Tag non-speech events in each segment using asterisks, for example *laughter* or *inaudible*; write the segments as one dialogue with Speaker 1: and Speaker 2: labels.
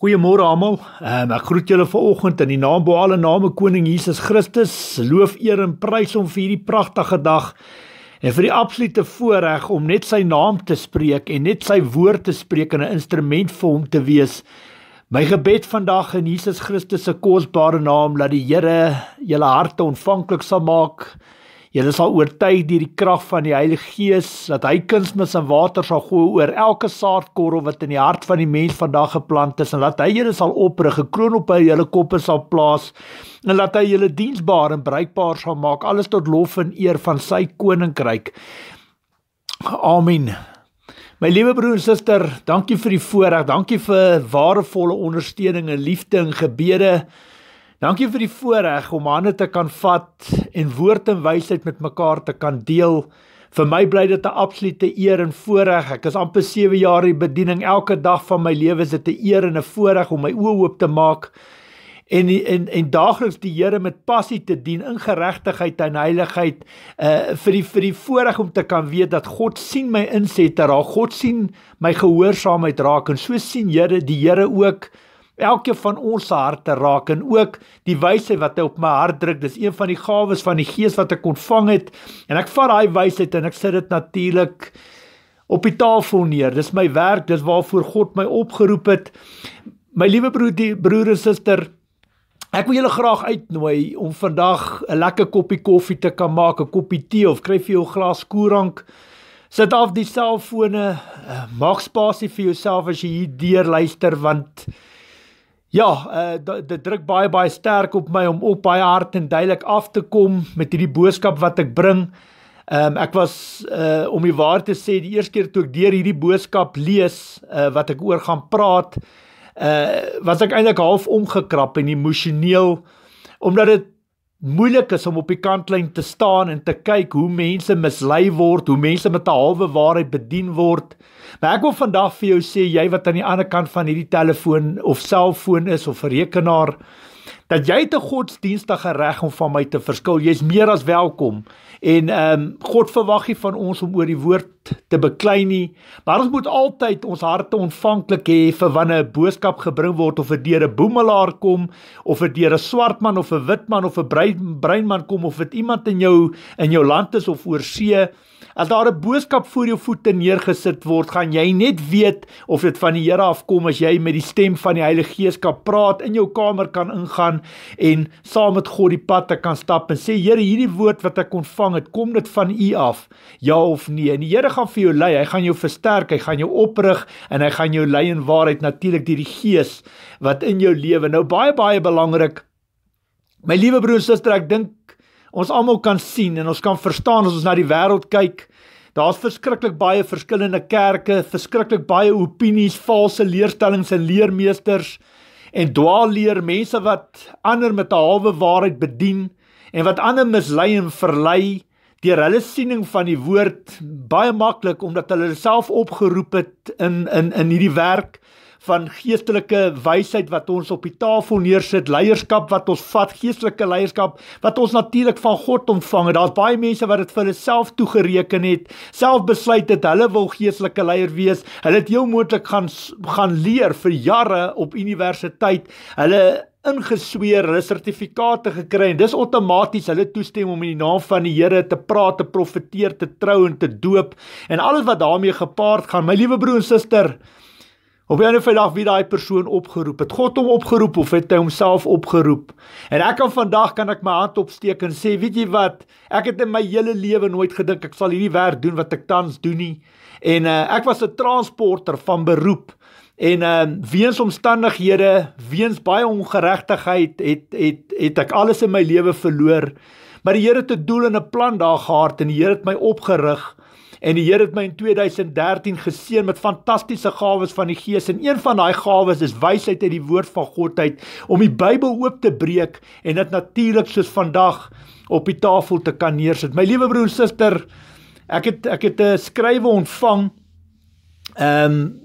Speaker 1: Goeiemôre almal. Um, ek groet julle vanoggend in die naam bo alle name koning Jesus Christus. Loof eer en prys hom vir hierdie pragtige dag en vir die absolute voorreg om net sy naam te spreek en net sy woord te spreek en 'n instrument vir hom te wees. My gebed vandag in Jesus Christus se kosbare naam dat die Here julle harte ontvanklik sal maak Julle sal oortuig deur die krag van die Heilige Gees dat hy kunsmis en water sal gooi oor elke saadkorrel wat in die hart van die mens vandag geplant is en dat hy julle sal oprig, 'n kroon op julle koppe sal plaas en dat hy julle diensbaar en bruikbaar sal maak alles tot lof en eer van sy koninkryk. Amen. My liewe broer en suster, dankie vir die voorreg, dankie vir waardevolle ondersteuning en liefde en gebede. Dankie vir die voorreg om hande te kan vat en woord en wysheid met mekaar te kan deel. Vir my bly dit 'n absolute eer en voorreg. Ek is amper 7 jaar in bediening. Elke dag van my lewe is dit 'n eer en 'n voorreg om my oë oop te maak en en en daagliks die Here met passie te dien in geregtigheid en heiligheid uh vir die vir die voorreg om te kan weet dat God sien my insette raak. God sien my gehoorsaamheid raak en so sien Here die Here ook elke van ons se harte raak en ook die wysheid wat hy op my hart druk. Dis een van die gawes van die Gees wat ek ontvang het en ek vat daai wysheid en ek sit dit natuurlik op die tafel neer. Dis my werk, dis waarvoor God my opgeroep het. My liewe broer, die broer en suster Ek wil julle graag uitnooi om vandag 'n lekker koppie koffie te kan maak, 'n koppie tee of kry vir jou glas koerant. Sit af die selffone, maak spasie vir jouself as jy hier deur luister want Ja, uh, dit druk baie baie sterk op my om op baie hard en duidelik af te kom met hierdie boodskap wat ek bring. Ehm um, ek was uh om die waar te sê die eerste keer toe ek deur hierdie boodskap lees uh wat ek oor gaan praat, uh was ek eintlik half omgekrap en emosioneel omdat dit moeilik is om op die kantlyn te staan en te kyk hoe mense mislei word, hoe mense met 'n halwe waarheid bedien word. Maar ek wil vandag vir jou sê jy wat aan die ander kant van hierdie telefoon of selfoon is of 'n rekenaar, dat jy te godsdienstige reg om van my te verskil. Jy's meer as welkom. En ehm um, God verwag nie van ons om oor die woord te beklei nie, maar ons moet altyd ons harte ontvanklik hê vir wanneer 'n boodskap gebring word of 'n deur 'n boemelaar kom of 'n deur 'n swart man of 'n wit man of 'n brein man kom of dit iemand in jou in jou land is of oor see. As daar 'n boodskap voor jou voete neergesit word, gaan jy net weet of dit van die Here afkom as jy met die stem van die Heilige Gees kan praat in jou kamer kan ingaan en saam met God die pad te kan stap en sê Here, hierdie woord wat ek ontvang het, kom dit van U af? Ja of nee? En die Here gaan vir jou lei, hy gaan jou versterk, hy gaan jou oprig en hy gaan jou lei in waarheid natuurlik deur die Gees wat in jou lewe. Nou baie baie belangrik. My liewe broer en suster, ek dink Ons almal kan sien en ons kan verstaan as ons na die wêreld kyk Daar's verskriklik baie verskillende kerke, verskriklik baie opinies, valse leerstellings en leermeesters en dwaalleer mense wat ander met 'n halwe waarheid bedien en wat ander mislei en verlei deur hulle siening van die woord baie maklik omdat hulle self opgeroep het in in in hierdie werk van geestelike wysheid wat ons op die tafel neersit, leierskap wat ons vat, geestelike leierskap wat ons natuurlik van God ontvang het. Daar's baie mense wat dit vir hulle self toegereken het, self besluit het hulle wil geestelike leier wees. Hulle het heel moontlik gaan gaan leer vir jare op universiteit. Hulle ingesweer, hulle sertifikate gekry en dis outomaties hulle toestem om in die naam van die Here te praat, te profeteer, te trou en te doop en alles wat daarmee gepaard gaan. My liewe broer en suster, Of jy nou vandag wie daai persoon opgeroep het, God hom opgeroep of het hy homself opgeroep? En ek kan vandag kan ek my hand opsteek en sê, weet jy wat? Ek het in my hele lewe nooit gedink ek sal hierdie werk doen wat ek tans doen nie. En uh, ek was 'n transporter van beroep. En uh, weens omstandighede, weens baie ongeregtigheid het het het ek alles in my lewe verloor. Maar die Here het 'n doel en 'n plan daar gehad en die Here het my opgerig En die Here het my in 2013 geseën met fantastiese gawes van die Gees en een van daai gawes is wysheid uit die woord van God uit om die Bybel oop te breek en dit natuurlik soos vandag op die tafel te kan neersit. My liewe broer en suster, ek het ek het 'n skrywe ontvang ehm um,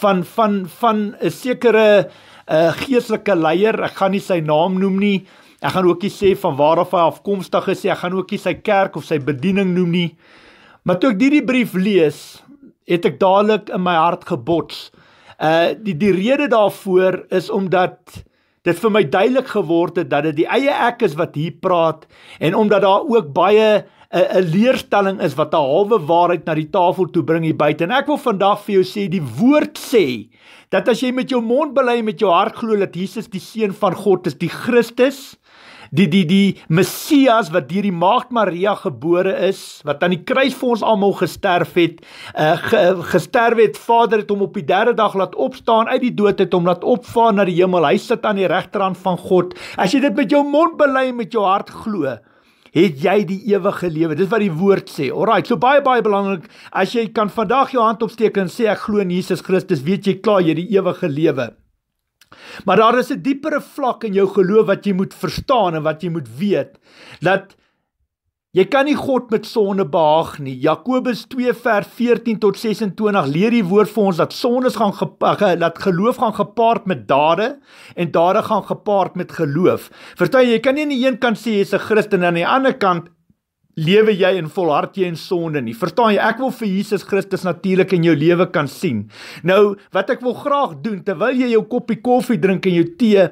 Speaker 1: van van van 'n sekere 'n uh, eh, geestelike leier, ek gaan nie sy naam noem nie. Ek gaan ook nie sê van waar af hy afkomstig is nie. Ek gaan ook nie sy kerk of sy bediening noem nie. Maar toe ek hierdie brief lees, het ek dadelik in my hart gebots. Uh die die rede daarvoor is omdat dit vir my duidelik geword het dat dit die eie ek is wat hier praat en omdat daar ook baie uh, 'n 'n leerstelling is wat 'n halwe waarheid na die tafel toe bring hier buite. En ek wil vandag vir jou sê die woord sê dat as jy met jou mond bely en met jou hart glo dat Jesus die seun van God is, die Christus, uh die die die Messias wat deur die Maagd Maria gebore is, wat aan die kruis vir ons almal gesterf het, uh, ge, gesterf het. Vader het hom op die 3de dag laat opstaan uit die dood het hom laat opvaar na die hemel. Hy sit aan die regterhand van God. As jy dit met jou mond bely en met jou hart glo, het jy die ewige lewe. Dis wat die woord sê. Alraai, so baie baie belangrik. As jy kan vandag jou hand opsteek en sê ek glo in Jesus Christus, weet jy klaar jy het die ewige lewe. Maar daar is 'n dieperre vlak in jou geloof wat jy moet verstaan en wat jy moet weet dat jy kan nie God met sonde behaag nie. Jakobus 2 vers 14 tot 26 leer die woord vir ons dat sondes gaan gepaard dat geloof gaan gepaard met dade en dade gaan gepaard met geloof. Verstaan jy, jy kan nie aan die een kant sê jy's 'n Christen en aan die ander kant lewe jy in volhart jy in sonde nie. Verstaan jy? Ek wil vir Jesus Christus natuurlik in jou lewe kan sien. Nou, wat ek wil graag doen terwyl jy jou koppie koffie drink en jou tee,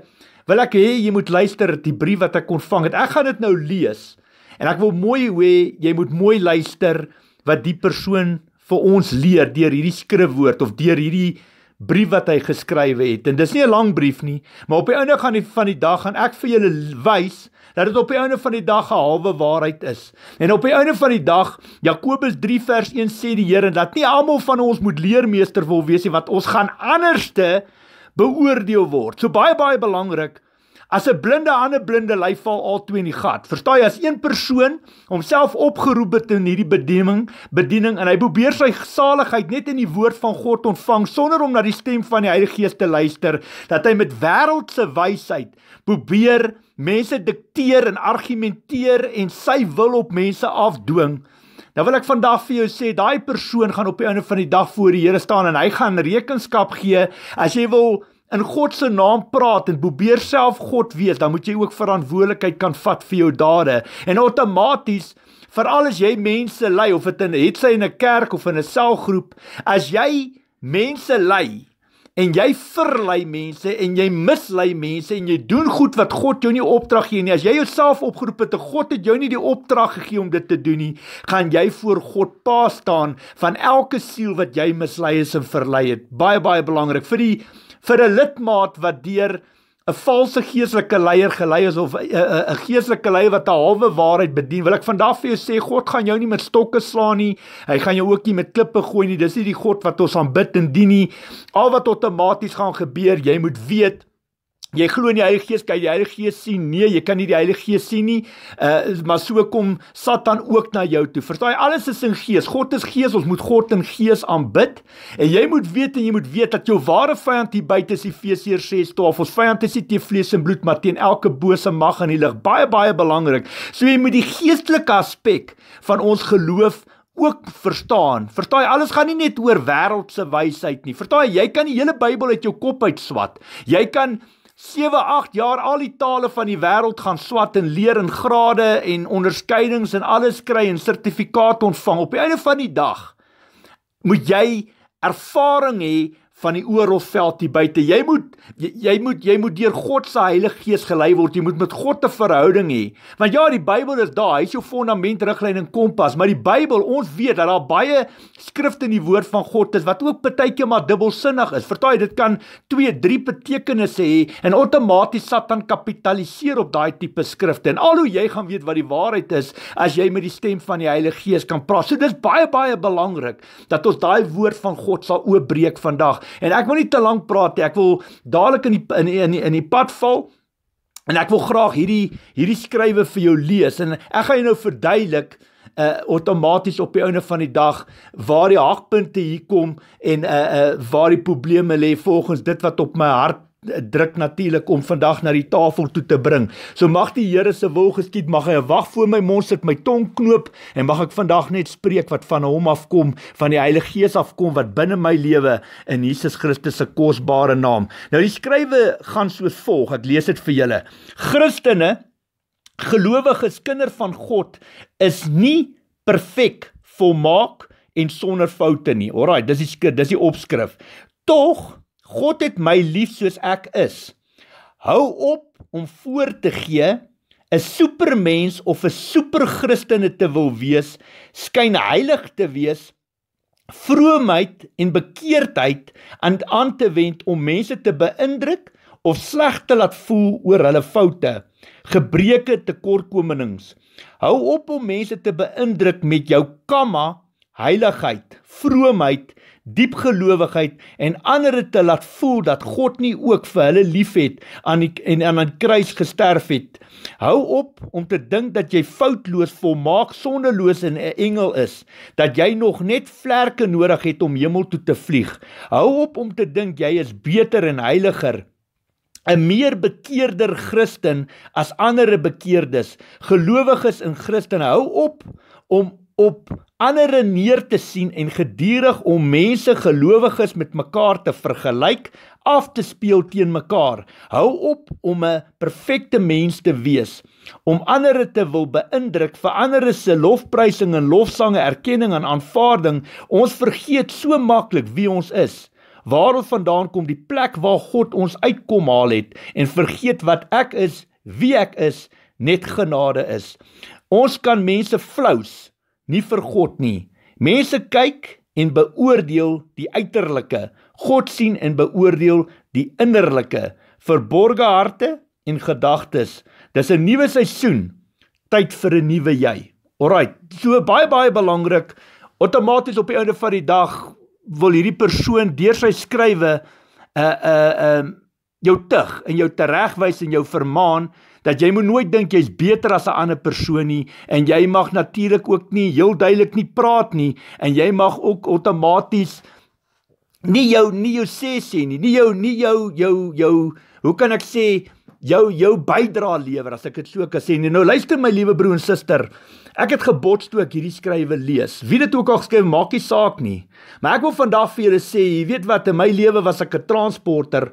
Speaker 1: wil ek hê jy moet luister na die brief wat ek ontvang het. Ek gaan dit nou lees en ek wil mooi hoe jy moet mooi luister wat die persoon vir ons leer deur hierdie skrifwoord of deur hierdie brief wat hy geskrywe het. En dis nie 'n lang brief nie, maar op die einde gaan die van die dag gaan ek vir julle wys dat dit op die einde van die dag 'n halwe waarheid is. En op die einde van die dag, Jakobus 3 vers 1 sê die Here dat nie almal van ons moet leermeester wil wees nie, want ons gaan anderste beoordeel word. So baie baie belangrik As 'n blinde aan 'n blinde ly val al twee in die gat. Verstaan jy as een persoon homself opgeroep het in hierdie bediening, bediening en hy probeer sy saligheid net in die woord van God ontvang sonder om na die stem van die Heilige Gees te luister, dat hy met wêreldse wysheid probeer mense dikteer en argumenteer en sy wil op mense afdwing. Nou wil ek vandag vir jou sê, daai persoon gaan op die einde van die dag voor die Here staan en hy gaan rekenskap gee as jy wil in God se naam praat en probeer self God weet, dan moet jy ook verantwoordelikheid kan vat vir jou dade. En outomaties, veral as jy mense lei of dit in hetsy in 'n kerk of in 'n selgroep, as jy mense lei en jy verlei mense en jy mislei mense en jy doen goed wat God jou nie opdrag gee nie. As jy jouself opgeroep het te God het jou nie die opdrag gegee om dit te doen nie, gaan jy voor God pa staan van elke siel wat jy mislei is en verlei het. Baie baie belangrik vir die vir 'n lidmaat wat deur 'n valse geestelike leier gelei is of eh, eh, eh, 'n geestelike leier wat 'n halwe waarheid bedien. Wil ek vandag vir jou sê God gaan jou nie met stokke slaan nie. Hy gaan jou ook nie met klippe gooi nie. Dis nie die God wat ons aanbid en dien nie. Al wat outomaties gaan gebeur, jy moet weet, Jy glo in die Heilige Gees, kan jy die Heilige Gees sien? Nee, jy kan nie die Heilige Gees sien nie. Uh maar so kom Satan ook na jou toe. Verstaan jy? Alles is in Gees. God is Gees. Ons moet God in Gees aanbid. En jy moet weet en jy moet weet dat jou ware vyand hier buite is Efesiërs 6:12. Ons vyand is nie teen vlees en bloed, maar teen elke bose mag in die lig. Baie baie belangrik. So jy moet die geestelike aspek van ons geloof ook verstaan. Vertaai alles gaan nie net oor wêreldse wysheid nie. Vertaai jy kan die hele Bybel uit jou kop uit swat. Jy kan 7, 8 jaar al die tale van die wêreld gaan swat en leer en grade en onderskeidings en alles kry en sertifikaat ontvang. Op die einde van die dag moet jy ervaring hê van die oorhofveld hier buite. Jy moet jy, jy moet jy moet deur God se Heilige Gees gelei word. Jy moet met God 'n verhouding hê. Want ja, die Bybel is daar. Hy's jou fondament, riglyn en kompas. Maar die Bybel, ons weet dat daar baie skrifte in die woord van God is wat ook baie keer maar dubbelsinnig is. Vertaai, dit kan twee, drie betekenisse hê en outomaties Satan kapitaliseer op daai tipe skrifte. En al hoe jy gaan weet wat die waarheid is as jy met die stem van die Heilige Gees kan praat. So dis baie baie belangrik dat ons daai woord van God sal oopbreek vandag en ek wil nie te lank praat nie. Ek wil dadelik in die in die, in die in die pad val en ek wil graag hierdie hierdie skrywe vir jou lees en ek gaan jou nou verduidelik uh outomaties op die ouene van die dag waar die hakpunte hier kom en uh uh waar die probleme lê volgens dit wat op my hart Eh, druk natuurlik om vandag na die tafel toe te bring. So mag die Here se wil geskied, mag hy wag voor my mond sit, my tong knoop en mag ek vandag net spreek wat van hom afkom, van die Heilige Gees afkom wat binne my lewe in Jesus Christus se kosbare naam. Nou die skrywe gaan soos volg, ek lees dit vir julle. Christene, gelowiges, kinders van God is nie perfek volmaak en sonder foute nie. Alraai, dis die dis die opskrif. Tog God het my lief soos ek is. Hou op om voor te gee 'n supermens of 'n superchristene te wil wees, skyn heilig te wees, vroomheid en bekeerdheid aan aan te wend om mense te beïndruk of sleg te laat voel oor hulle foute, gebreke, tekortkominge. Hou op om mense te beïndruk met jou kamma, heiligheid, vroomheid diep geloewigheid en ander te laat voel dat God nie ook vir hulle liefhet aan die, en aan die kruis gesterf het. Hou op om te dink dat jy foutloos, volmaak, sondeloos en 'n engel is, dat jy nog net vlerke nodig het om hemel toe te vlieg. Hou op om te dink jy is beter en heiliger 'n meer bekeerder Christen as ander bekeerdes, gelowiges in Christen hou op om op ander neer te sien en gedurig om mense gelowiges met mekaar te vergelyk, af te speel teen mekaar. Hou op om 'n perfekte mens te wees, om ander te wil beïndruk, vir ander se lofprysings en lofsange, erkenning en aanvaarding. Ons vergeet so maklik wie ons is. Waar ons vandaan kom, die plek waar God ons uitkom haal het en vergeet wat ek is, wie ek is, net genade is. Ons kan mense flous nie vir God nie. Mense kyk en beoordeel die uiterlike. God sien en beoordeel die innerlike, verborgde harte en gedagtes. Dis 'n nuwe seisoen, tyd vir 'n nuwe jy. Alraai, so baie baie belangrik. Outomaties op die einde van die dag wil hierdie persoon deur sy skrywe 'n 'n 'n jou tug en jou teregwys en jou vermaan dat jy moet nooit dink jy's beter as 'n ander persoon nie en jy mag natuurlik ook nie heel duidelik nie praat nie en jy mag ook outomaties nie jou nie jou sê sê nie nie jou nie jou jou jou hoe kan ek sê jou jou bydra lewer as ek dit so kan sê nie. nou luister my liewe broer en suster Ek het gebots toe ek hierdie skrywe lees. Wie dit ook al geskryf, maak nie saak nie. Maar ek wil vandag vir julle sê, jy weet wat, in my lewe was ek 'n transporter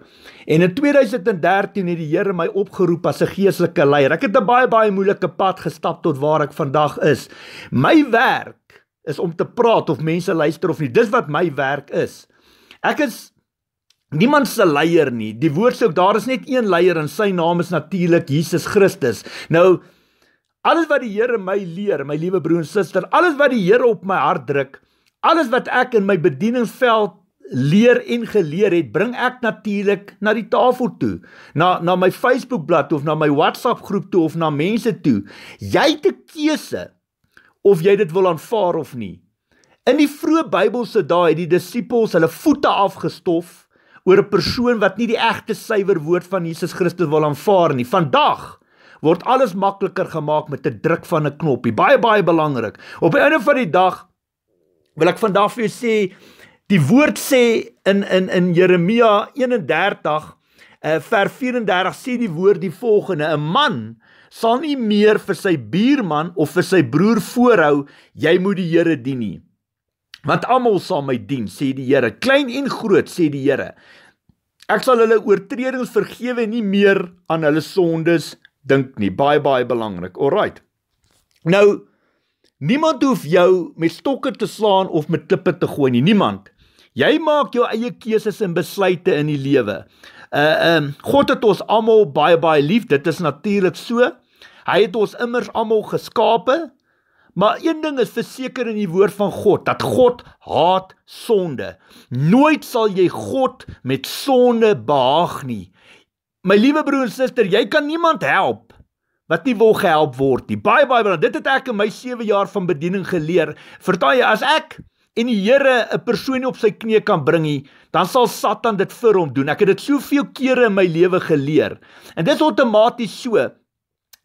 Speaker 1: en in 2013 het die Here my opgeroep as 'n geestelike leier. Ek het 'n baie baie moeilike pad gestap tot waar ek vandag is. My werk is om te praat of mense luister of nie. Dis wat my werk is. Ek is Niemand se leier nie. Die woord sê ook daar is net een leier en sy naam is natuurlik Jesus Christus. Nou, Alles wat die Here my leer, my liewe broer en suster, alles wat die Here op my hart druk, alles wat ek in my bedieningsveld leer en geleer het, bring ek natuurlik na die tafel toe, na na my Facebookblad of na my WhatsApp groep toe of na mense toe. Jy het 'n keuse of jy dit wil aanvaar of nie. In die vroeë Bybelse dae het die disippels hulle voete afgestof oor 'n persoon wat nie die egte suiwer woord van Jesus Christus wil aanvaar nie. Vandag word alles makliker gemaak met 'n druk van 'n knoppie. Baie baie belangrik. Op die einde van die dag wil ek vandag vir jou sê die woord sê in in in Jeremia 31 eh, vers 34 sê die woord die volgende: 'n man sal nie meer vir sy buurman of vir sy broer voorhou jy moet die Here dien nie. Want almal sal my dien, sê die Here, klein en groot, sê die Here. Ek sal hulle oortredings vergewe en nie meer aan hulle sondes dink nie. Baie baie belangrik. Alraight. Nou niemand hoef jou met stokke te slaan of met klippe te gooi nie. Niemand. Jy maak jou eie keuses en besluite in die lewe. Uh ehm um, God het ons almal baie baie lief. Dit is natuurlik so. Hy het ons immers almal geskape. Maar een ding is verseker in die woord van God dat God haat sonde. Nooit sal jy God met sonde behaag nie. My liewe broer en suster, jy kan niemand help wat nie wil gehelp word nie. Baie baie want dit het ek in my 7 jaar van bediening geleer. Vertaai jy as ek en die Here 'n persoon nie op sy knie kan bring nie, dan sal Satan dit vir hom doen. Ek het dit soveel kere in my lewe geleer. En dit is outomaties so.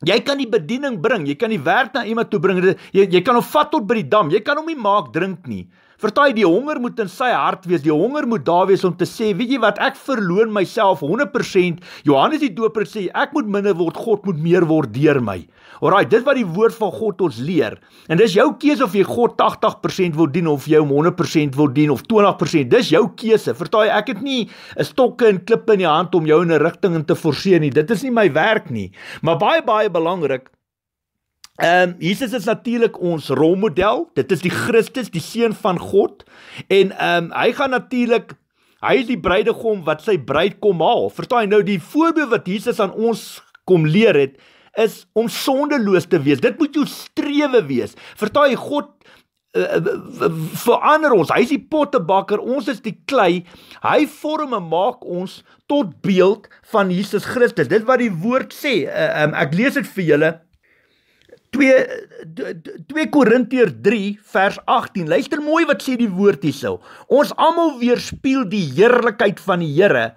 Speaker 1: Jy kan die bediening bring, jy kan die werk na iemand toe bring. Jy jy kan hom vat tot by die dam. Jy kan hom nie maak drink nie. Vertaai die honger moet in sy hart wees. Die honger moet daar wees om te sê, weet jy wat, ek verloon myself 100%. Johannes die Doper sê ek moet minder word, God moet meer word deur my. Alraai, dit wat die woord van God ons leer. En dis jou keuse of jy God 80% wil dien of jy hom 100% wil dien of 20%. Dis jou keuse. Vertaai, ek het nie 'n stokke en klippe in die hand om jou in 'n rigting in te forceer nie. Dit is nie my werk nie. Maar baie baie belangrik Ehm um, Jesus is natuurlik ons rolmodel. Dit is die Christus, die seun van God. En ehm um, hy gaan natuurlik hy is die bruidegom wat sy bruid kom haal. Verstaan jy nou die voorbeeld wat Jesus aan ons kom leer het is om sondeloos te wees. Dit moet jou strewe wees. Verstaan jy God eh, eh, verander ons. Hy is die pottebakker, ons is die klei. Hy vorm en maak ons tot beeld van Jesus Christus. Dit wat die woord sê, eh, ehm, ek lees dit vir julle. 2 2 Korintiërs 3 vers 18. Luister mooi wat sê die woord hierso. Ons almal weerspieël die heerlikheid van die Here,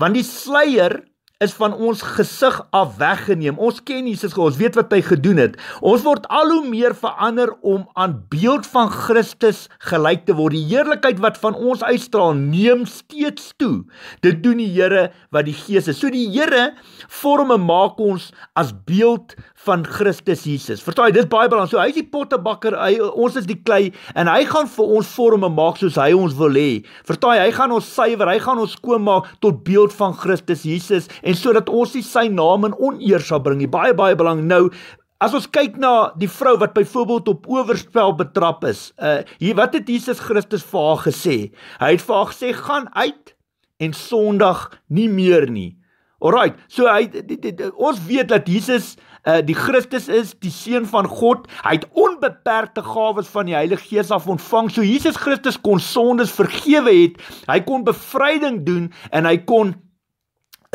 Speaker 1: want die sluier is van ons gesig af weggeneem. Ons ken Jesus, ons weet wat hy gedoen het. Ons word al hoe meer verander om aan beeld van Christus gelyk te word. Die heerlikheid wat van ons uitstraal, neem steeds toe. Dit doen die Here wat die Gees is. So die Here vorm en maak ons as beeld van Christus Jesus. Verstaan jy, dit is baie belangrik. So hy is die pottebakker, hy ons is die klei en hy gaan vir ons vorm en maak soos hy ons wil hê. Verstaan jy, hy gaan ons suiwer, hy gaan ons skoon maak tot beeld van Christus Jesus en sodat ons nie sy naam in oneer sal bring nie. Baie baie belangrik nou As ons kyk na die vrou wat byvoorbeeld op owerspel betrap is, uh hier wat het Jesus Christus vir haar gesê? Hy het vir haar gesê gaan uit en sondig nie meer nie. Alraai, so hy die, die, die, ons weet dat Jesus uh uh, die Christus is die seun van God. Hy het onbeperkte gawes van die Heilige Gees af ontvang. So Jesus Christus kon sondes vergewe het. Hy kon bevryding doen en hy kon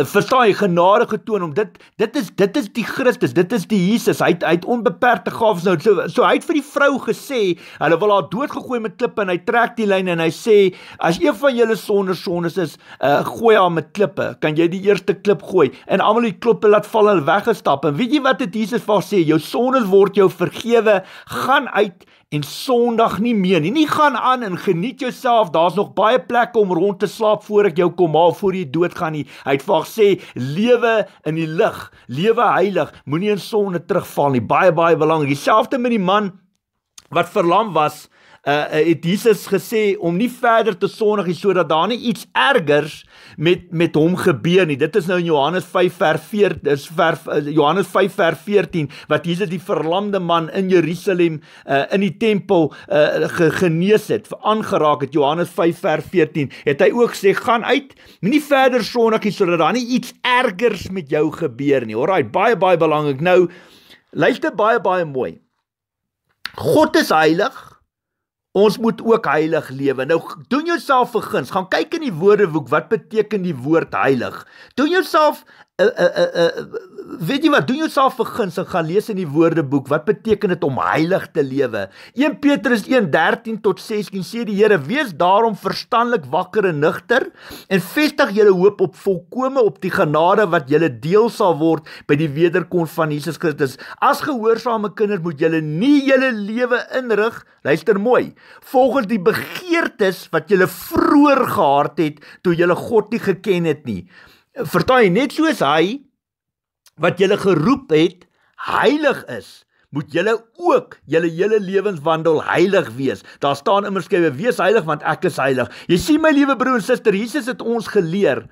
Speaker 1: verstaan jy genade getoon om dit dit is dit is die Christus dit is die Jesus hy het, hy het onbeperkte gawes nou so so hy het vir die vrou gesê hulle wil haar doodgegooi met klippe en hy trek die lyn en hy sê as een van julle sonder sondes is uh, gooi haar met klippe kan jy die eerste klip gooi en almal die klippe laat val en weggestap en weet jy wat het Jesus vir haar sê jou sondes word jou vergewe gaan uit en Sondag nie meer nie. Nie gaan aan en geniet jouself. Daar's nog baie plekke om rond te slaap voor ek jou kom haal voor jy doodgaan nie. Hy het vaag sê lewe in die lig, lewe heilig, moenie in sonde terugval nie. Baie baie belangrik. Dieselfde met die man wat verlam was, uh eh, het eh, Jesus gesê om nie verder te sondig sodat daar nie iets ergers met met hom gebeur nie. Dit is nou in Johannes 5 vers 4, dis vers uh, Johannes 5 vers 14 wat Jesus die verlamde man in Jerusalem uh in die tempel uh genees het, aangeraak het. Johannes 5 vers 14 het hy ook sê gaan uit, moenie verder sondig sodat daar nie iets ergers met jou gebeur nie. Alraai, baie baie belangrik. Nou luister baie baie mooi. God is heilig. Ons moet ook heilig lewe. Nou doen jouself vergins, gaan kyk in die Woordeboek wat beteken die woord heilig. Doen jouself Eh, eh, eh, weet jy wat doen jou self begins en gaan lees in die woordeboek wat beteken dit om heilig te lewe 1 Petrus 1:13 tot 16 sê die Here wees daarom verstandelik wakker en nugter en vestig julle hoop op volkome op die genade wat julle deel sal word by die wederkoms van Jesus Christus as gehoorsame kinders moet julle nie julle lewe inrig luister mooi volgens die begeertes wat julle vroeër gehad het toe julle God nie geken het nie Vertaai net soos hy wat julle geroep het heilig is, moet julle ook julle hele lewenswandel heilig wees. Daar staan immer skrywe: "Wees heilig want ek is heilig." Jy sien my liewe broer en suster, Jesus het ons geleer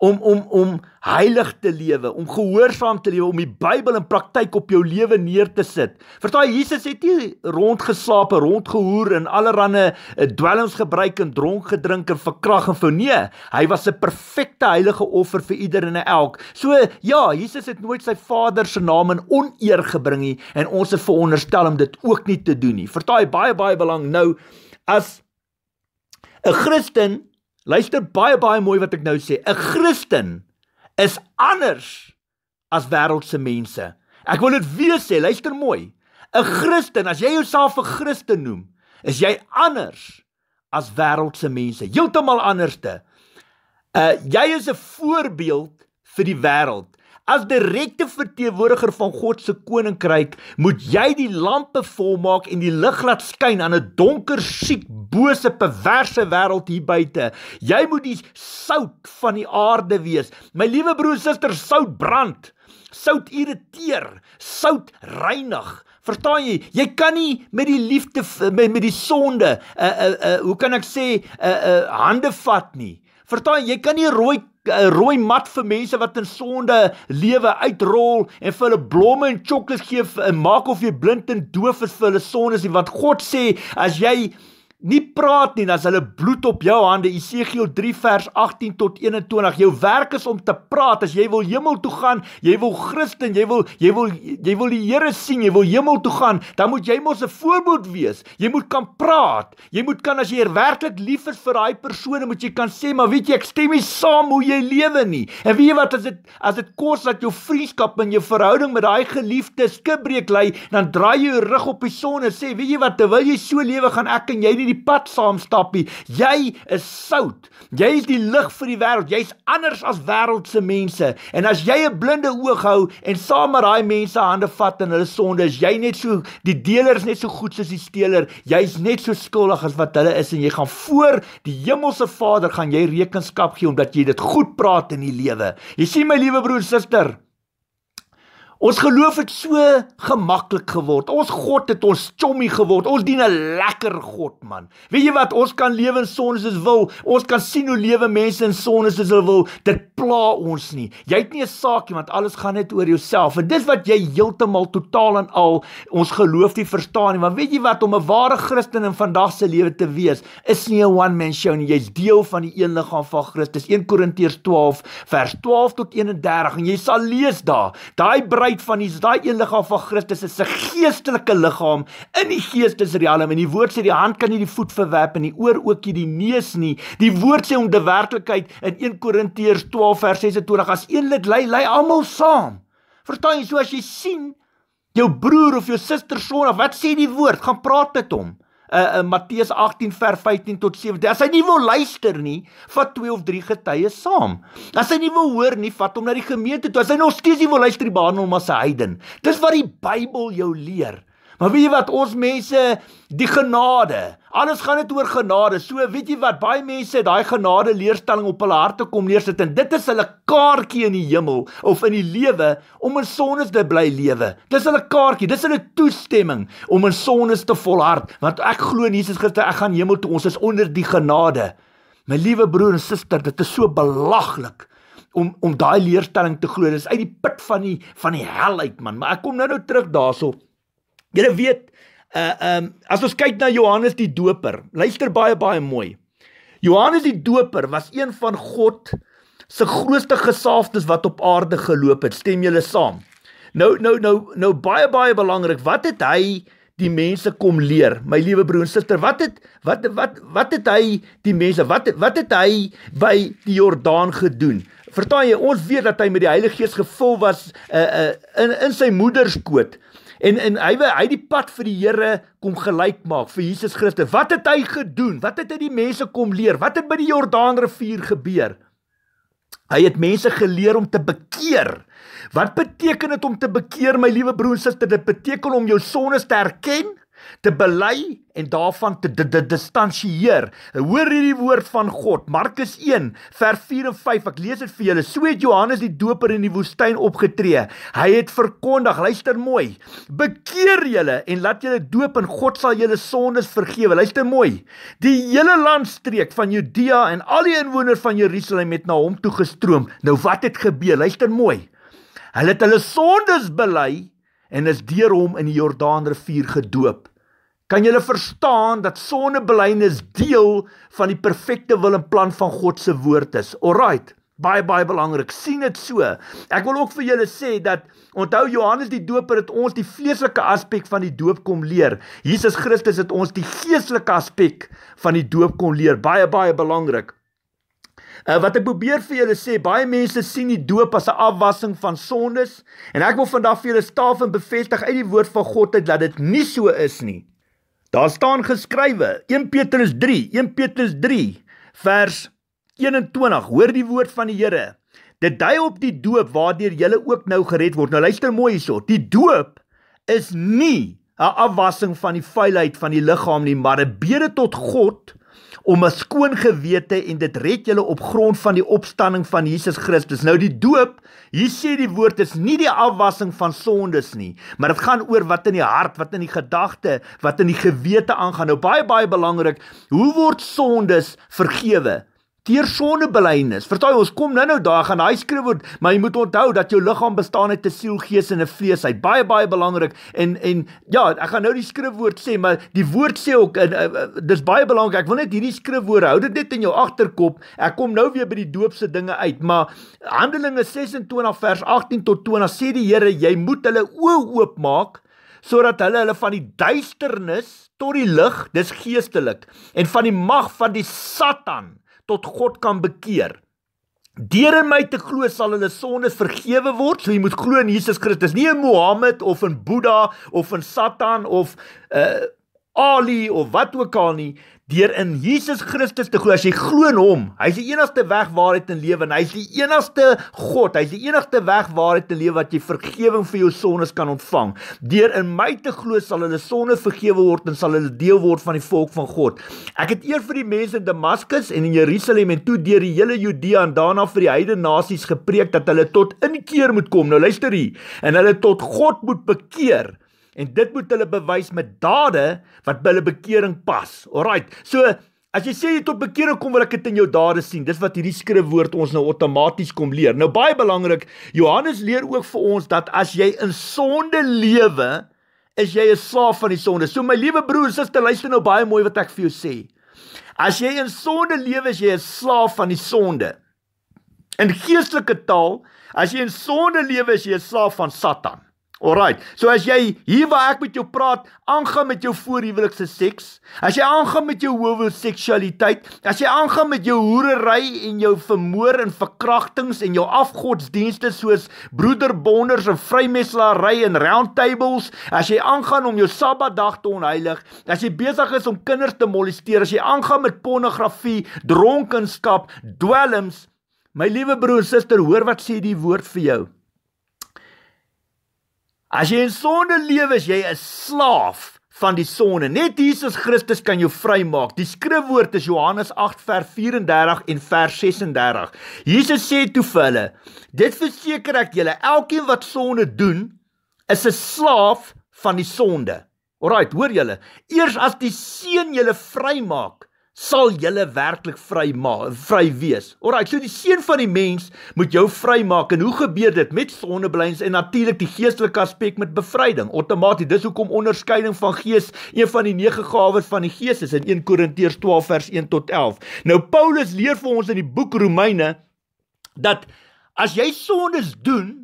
Speaker 1: om om om heilig te lewe, om gehoorsaam te lewe, om die Bybel in praktyk op jou lewe neer te sit. Verstaan jy Jesus het nie rondgeslaap, rondgehoer en allerlei eh, dwelms gebruik en dronk gedrink en verkrag en vir nee, hy was 'n perfekte heilige offer vir ieder en elk. So ja, Jesus het nooit sy Vader se naam in oneer gebring nie en ons is veronderstel om dit ook nie te doen nie. Verstaan jy baie baie belang nou as 'n Christen Luister baie baie mooi wat ek nou sê. 'n Christen is anders as wêreldse mense. Ek wil dit weer sê, luister mooi. 'n Christen, as jy jouself 'n Christen noem, is jy anders as wêreldse mense, heeltemal anderste. Uh jy is 'n voorbeeld vir die wêreld. As direkte verteenwoordiger van God se koninkryk, moet jy die lampe volmaak en die lig laat skyn aan 'n donker, siek, bose, perverse wêreld hier buite. Jy moet die sout van die aarde wees. My liewe broer en suster, sout brand. Sout irriteer, sout reinig. Verstaan jy? Jy kan nie met die liefde met, met die sonde, uh, uh uh hoe kan ek sê, uh uh hande vat nie. Verstaan jy? Jy kan nie rooi rooi mat vir mense wat in sonde lewe uitrol en vir hulle blomme en sjokolade gee en maak of jy blind en doof is vir hulle sondes nie want God sê as jy nie praat nie, dan is hulle bloed op jou hande. Esegiel 3 vers 18 tot 21. Jou werk is om te praat. As jy wil hemel toe gaan, jy wil Christen, jy wil jy wil jy wil die Here sien, jy wil hemel toe gaan, dan moet jy mos 'n voorbeeld wees. Jy moet kan praat. Jy moet kan as jy werklik lief is vir daai persone, moet jy kan sê, maar weet jy, ek stem nie saam hoe jy lewe nie. En weet jy wat as dit as dit kos dat jou vriendskap en jou verhouding met daai geliefde skibreek lê, dan draai jy jou rug op die son en sê, weet jy wat, terwyl jy so lewe gaan ek en jy nie hierdie pad saam stap nie. Jy is sout. Jy is die lig vir die wêreld. Jy's anders as wêreldse mense. En as jy 'n blinde oog hou en saam met daai mense hande vat in hulle sonde, is jy net so die deler is net so goed soos die steeler. Jy's net so skuldig as wat hulle is en jy gaan voor die hemelse Vader gaan jy rekenskap gee omdat jy dit goed praat in die lewe. Jy sien my liewe broer en suster, Ons geloof het so gemaklik geword. Ons God het ons chommie geword. Ons dien 'n lekker God, man. Weet jy wat? Ons kan lewe in sonde soos wil. Ons kan sien hoe lewe mense in sonde soos hulle wil. Dit pla ons nie. Jy het nie 'n saak nie want alles gaan net oor jouself. En dis wat jy heeltemal totaal en al ons geloof nie verstaan nie. Want weet jy wat om 'n ware Christen in vandag se lewe te wees, is nie 'n one man show nie. Jy's deel van die een liggaam van Christus. 1 Korintiërs 12 vers 12 tot 31 en jy sal lees daar. Daai breed van die daai een liggaam van Christus is 'n geestelike liggaam in die geestesriem en die woord sê die hand kan nie die voet verwerp en die oor ook nie die neus nie. Die woord sê om te werklikheid in 1 Korintiërs 12 12 vers 26 as een lid lei, lei almal saam. Verstaan jy? So as jy sien jou broer of jou suster sonder, wat sê die woord? Gaan praat met hom. Uh, uh Matteus 18 vers 15 tot 17. As hy nie wil luister nie, vat 2 of 3 getuies saam. As hy nie wil hoor nie, vat hom na die gemeente toe. As hy nog steeds nie wil luister, behandel hom as 'n heiden. Dis wat die Bybel jou leer. Maar weet jy wat ons mense die genade. Alles gaan dit oor genade. So weet jy wat baie mense daai genade leerstelling op hulle harte kom neersit en dit is hulle kaartjie in die hemel of in die lewe om in sondes te bly lewe. Dis hulle kaartjie. Dis hulle toestemming om in sondes te volhard want ek glo in Jesus Christus ek gaan hemel toe. Ons is onder die genade. My liewe broer en suster, dit is so belaglik om om daai leerstelling te glo. Dis uit die put van die van die hel uit man. Maar ek kom nou nou terug daaroop. So. Julle weet, uh um as ons kyk na Johannes die Doper, luister baie baie mooi. Johannes die Doper was een van God se grootste gesaafdes wat op aarde geloop het. Stem julle saam? Nou nou nou nou baie baie belangrik. Wat het hy die mense kom leer? My liewe broer en suster, wat het wat wat wat het hy die mense wat wat het hy by die Jordaan gedoen? Vertaal jy ons weet dat hy met die Heilige Gees gevul was uh, uh, in in sy moeder se skoot. En en hy wil hy die pad vir die Here kom gelyk maak vir Jesus Christus. Wat het hy gedoen? Wat het hy die mense kom leer? Wat het by die Jordaanrivier gebeur? Hy het mense geleer om te bekeer. Wat beteken dit om te bekeer, my liewe broer en suster? Dit beteken om jou sondes te erken te bely en daarvan te distansieer. Hoor hierdie woord van God, Markus 1 vers 4 en 5. Ek lees dit vir julle. So het Johannes die Doper in die woestyn opgetree. Hy het verkondig, luister mooi. Bekeer julle en laat julle doop en God sal julle sondes vergewe. Luister mooi. Die hele landstreek van Judea en al die inwoners van Jerusalem het na hom toe gestroom. Nou wat het gebeur? Luister mooi. Hulle het hulle sondes bely en is deur hom in die Jordaanrivier gedoop. Kan jy verstaan dat sonnebelynis deel van die perfekte wil en plan van God se woord is? Alraight. Baie baie belangrik. sien dit so. Ek wil ook vir julle sê dat onthou Johannes die Doper het ons die vleeslike aspek van die doop kom leer. Jesus Christus het ons die geestelike aspek van die doop kom leer. Baie baie belangrik. Uh, wat ek probeer vir julle sê, baie mense sien die doop as 'n afwassing van sondes en ek wil vandag vir julle staaf en bevestig uit die woord van God uit dat dit nie so is nie. Daar staan geskrywe 1 Petrus 3, 1 Petrus 3 vers 21. Hoor die woord van die Here. Dit dui op die doop waardeur jy ook nou gered word. Nou luister mooi hierso. Die doop is nie 'n afwassing van die vuilheid van die liggaam nie, maar 'n bede tot God om 'n skoon gewete en dit red julle op grond van die opstanding van Jesus Christus. Nou die doop, hier sê die woord is nie die afwassing van sondes nie, maar dit gaan oor wat in die hart, wat in die gedagte, wat in die gewete aangaan. Nou baie baie belangrik, hoe word sondes vergewe? Deur sondebelydenis. Vertel ons kom nou-nou daar gaan hy skryf word, maar jy moet onthou dat jou liggaam bestaan uit 'n siel, gees en 'n vlees. Hy't baie baie belangrik en en ja, ek gaan nou die skrifwoord sê, maar die woord sê ook en uh, uh, dis baie belangrik. Ek wil net hierdie skrifwoorde hou dit net in jou agterkop. Ek kom nou weer by die doopse dinge uit, maar Handelinge 26 vers 18 tot 20 sê die Here, jy moet hulle oë oopmaak sodat hulle hulle van die duisternis tot die lig, dis geestelik, en van die mag van die Satan tot God kan bekeer. Deur in my te glo sal hulle sondes vergewe word. So jy moet glo in Jesus Christus, nie in Mohammed of in Boeddha of in Satan of uh Ali of wat ook al nie deur in Jesus Christus te glo. As jy glo in hom, hy's die enigste weg waarheid en lewe en hy's die enigste God. Hy's die enigste weg waarheid en lewe wat jy vergifnis vir jou sondes kan ontvang. Deur in my te glo sal hulle sonde vergewe word en sal hulle deel word van die volk van God. Ek het eer vir die mense in Damaskus en in Jerusalem en toe deur die hele Judea en daarna vir die heidene nasies gepreek dat hulle tot inkeer moet kom. Nou luister hier. En hulle tot God moet bekeer en dit moet hulle bewys met dade wat by hulle bekering pas. Alraight. So as jy sê jy tot bekering kom, wil ek dit in jou dade sien. Dis wat hierdie skrifwoord ons nou outomaties kom leer. Nou baie belangrik, Johannes leer ook vir ons dat as jy in sonde lewe, is jy 'n slaaf van die sonde. So my liewe broers en susters, luister nou baie mooi wat ek vir jou sê. As jy in sonde lewe, is jy 'n slaaf van die sonde. In geestelike taal, as jy in sonde lewe, is jy 'n slaaf van Satan. Alraai. So as jy hier waar ek met jou praat, aangaan met jou voorhuwelikse seks, as jy aangaan met jou homoseksualiteit, as jy aangaan met jou hoerery en jou vermoor en verkrachtings en jou afgodsdienste soos broederbonders en vrymeslaery en round tables, as jy aangaan om jou Sabbatdag te onheilig, as jy besig is om kinders te molesteer, as jy aangaan met pornografie, dronkenskap, dwelms, my liewe broer en suster, hoor wat sê die woord vir jou? As jy in sonde lewe, is jy 'n slaaf van die sonde. Net Jesus Christus kan jou vrymaak. Die skrifwoord is Johannes 8 vers 34 en vers 36. Jesus sê toe vir hulle: "Dit verseker ek julle, elkeen wat sonde doen, is 'n slaaf van die sonde." Alraai, hoor julle, eers as die Seun julle vrymaak, sal julle werklik vry maak, vry wees. Alraai, so die seun van die mens moet jou vrymaak en hoe gebeur dit met sondebelyns en natuurlik die geestelike aspek met bevryding. Outomaties, dis hoekom onderskeiding van gees een van die nege gawes van die gees is in 1 Korintiërs 12 vers 1 tot 11. Nou Paulus leer vir ons in die boek Romeine dat as jy sondes doen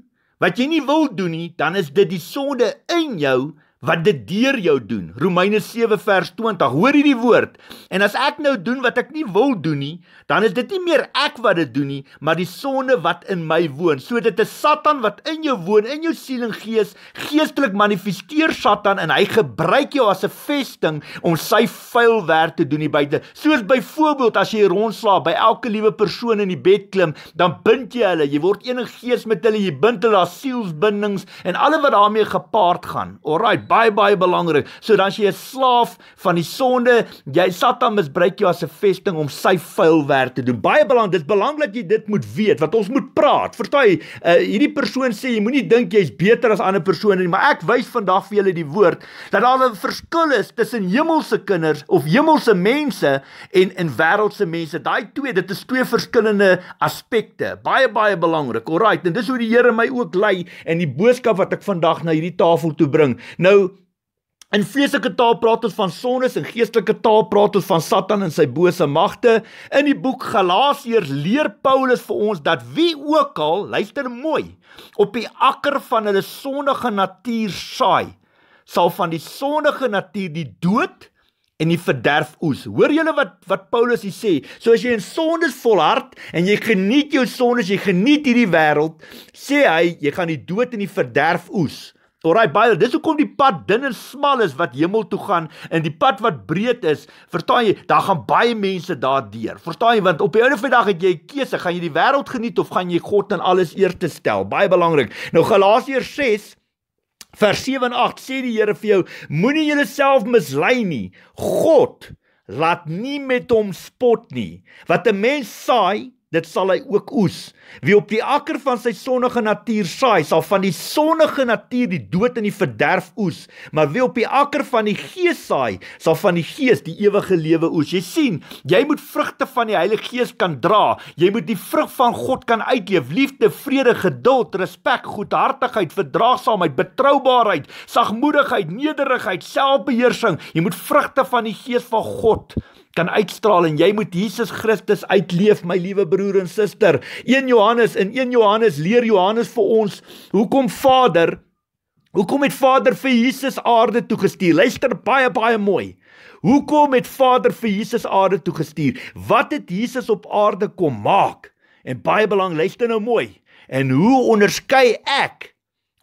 Speaker 1: wat jy nie wil doen nie, dan is dit die sonde in jou wat dit deur jou doen. Romeine 7 vers 20. Hoor hierdie woord. En as ek nou doen wat ek nie wil doen nie, dan is dit nie meer ek wat dit doen nie, maar die sonde wat in my woon. So dit is Satan wat in jou woon, in jou siel en gees. Geestelik manifesteer Satan en hy gebruik jou as 'n vesting om sy vuil werk te doen hier buite. Soos byvoorbeeld as jy rondslaap by elke liewe persoon in die bed klim, dan bind jy hulle. Jy word enige gees met hulle, jy bind hulle as sielsbindings en alles wat daarmee gepaard gaan. Alraai baie baie belangrik. So dan as jy 'n slaaf van die sonde, jy Satan misbruik jou as 'n vesting om sy vuil werk te doen. Baie belangrik, dit is belangrik jy dit moet weet wat ons moet praat. Vertel jy, uh, hierdie persoon sê jy moenie dink jy's beter as ander persone nie, maar ek wys vandag vir julle die woord dat daar 'n verskil is tussen hemelse kinders of hemelse mense en in wêreldse mense. Daai twee, dit is twee verskillende aspekte. Baie baie belangrik. Alraight, en dis hoe die Here my ook lei en die boodskap wat ek vandag na hierdie tafel toe bring. Nou Nou in vleeslike taal praat ons van sondes en geestelike taal praat ons van Satan en sy bose magte. In die boek Galasiërs leer Paulus vir ons dat wie ook al, luister mooi, op die akker van hulle sondige natuur saai, sal van die sondige natuur die dood en die verderf oes. Hoor julle wat wat Paulus hier sê? So as jy in sondes volhard en jy geniet jou sondes, jy geniet hierdie wêreld, sê hy jy gaan die dood en die verderf oes. Alraai baie, dis hoekom die pad dun en smal is wat hemel toe gaan en die pad wat breed is, verstaan jy, daar gaan baie mense daardeur. Verstaan jy want op die einde van die dag het jy 'n keuse, gaan jy die wêreld geniet of gaan jy God en alles eer te stel? Baie belangrik. Nou Galasiërs 6 Vers 7 en 8 sê die Here vir jou: Moenie jouself mislei nie. God laat nie met hom spot nie. Wat 'n mens saai, dit sal hy ook oes. Wie op die akker van sy sonnige natuur saai, sal van die sonnige natuur die dood en die verderf oes, maar wie op die akker van die Gees saai, sal van die Gees die ewige lewe oes. Jy sien, jy moet vrugte van die Heilige Gees kan dra. Jy moet die vrug van God kan uitleef: liefde, vrede, geduld, respek, goedhartigheid, verdraagsaamheid, betroubaarheid, sagmoedigheid, nederigheid, selfbeheersing. Jy moet vrugte van die Gees van God kan uitstraal en jy moet Jesus Christus uitleef my liewe broer en suster. 1 Johannes in 1 Johannes leer Johannes vir ons hoekom Vader hoekom het Vader vir Jesus aarde toe gestuur? Luister baie baie mooi. Hoekom het Vader vir Jesus aarde toe gestuur? Wat het Jesus op aarde kom maak? En baie belangrik, luister nou mooi. En hoe onderskei ek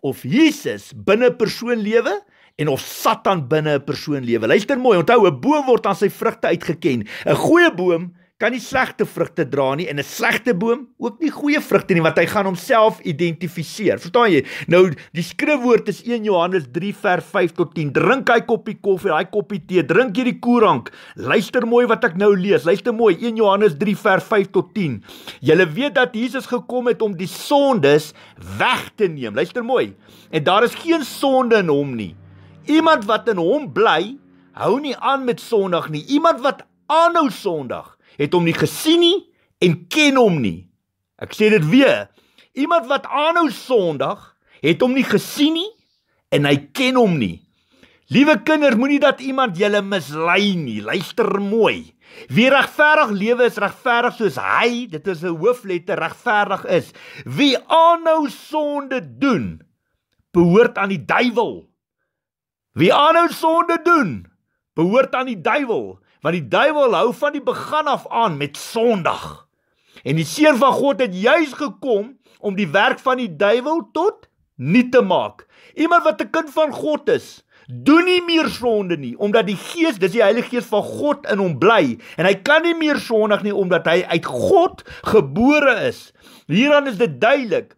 Speaker 1: of Jesus binne persoon lewe? en of Satan binne 'n persoon lewe. Luister mooi, onthou 'n boom word aan sy vrugte uitgeken. 'n Goeie boom kan nie slegte vrugte dra nie en 'n slegte boom ook nie goeie vrugte nie want hy gaan homself identifiseer. Verstaan jy? Nou die skrifwoord is 1 Johannes 3 vers 5 tot 10. Drink hy koppie koffie, hy koppie tee, drink hierdie koerant. Luister mooi wat ek nou lees. Luister mooi 1 Johannes 3 vers 5 tot 10. Julle weet dat Jesus gekom het om die sondes weg te neem. Luister mooi. En daar is geen sonde in hom nie. Iemand wat in hom bly, hou nie aan met sondig nie. Iemand wat aanhou sondig, het hom nie gesien nie en ken hom nie. Ek sê dit weer. Iemand wat aanhou sondig, het hom nie gesien nie en hy ken hom nie. Liewe kinders, moenie dat iemand julle mislei nie. Luister mooi. Wie regverdig lewe is regverdig soos hy, dit is 'n hoofletter regverdig is. Wie aanhou sonde doen, behoort aan die duiwel. Wie aanhou sonde doen, behoort aan die duiwel, want die duiwel hou van die begin af aan met sondig. En die seun van God het juis gekom om die werk van die duiwel tot nie te maak. Iemand wat 'n kind van God is, doen nie meer sonde nie, omdat die Gees, dis die Heilige Gees van God in hom bly en hy kan nie meer sondig nie omdat hy uit God gebore is. Hieraan is dit duidelik.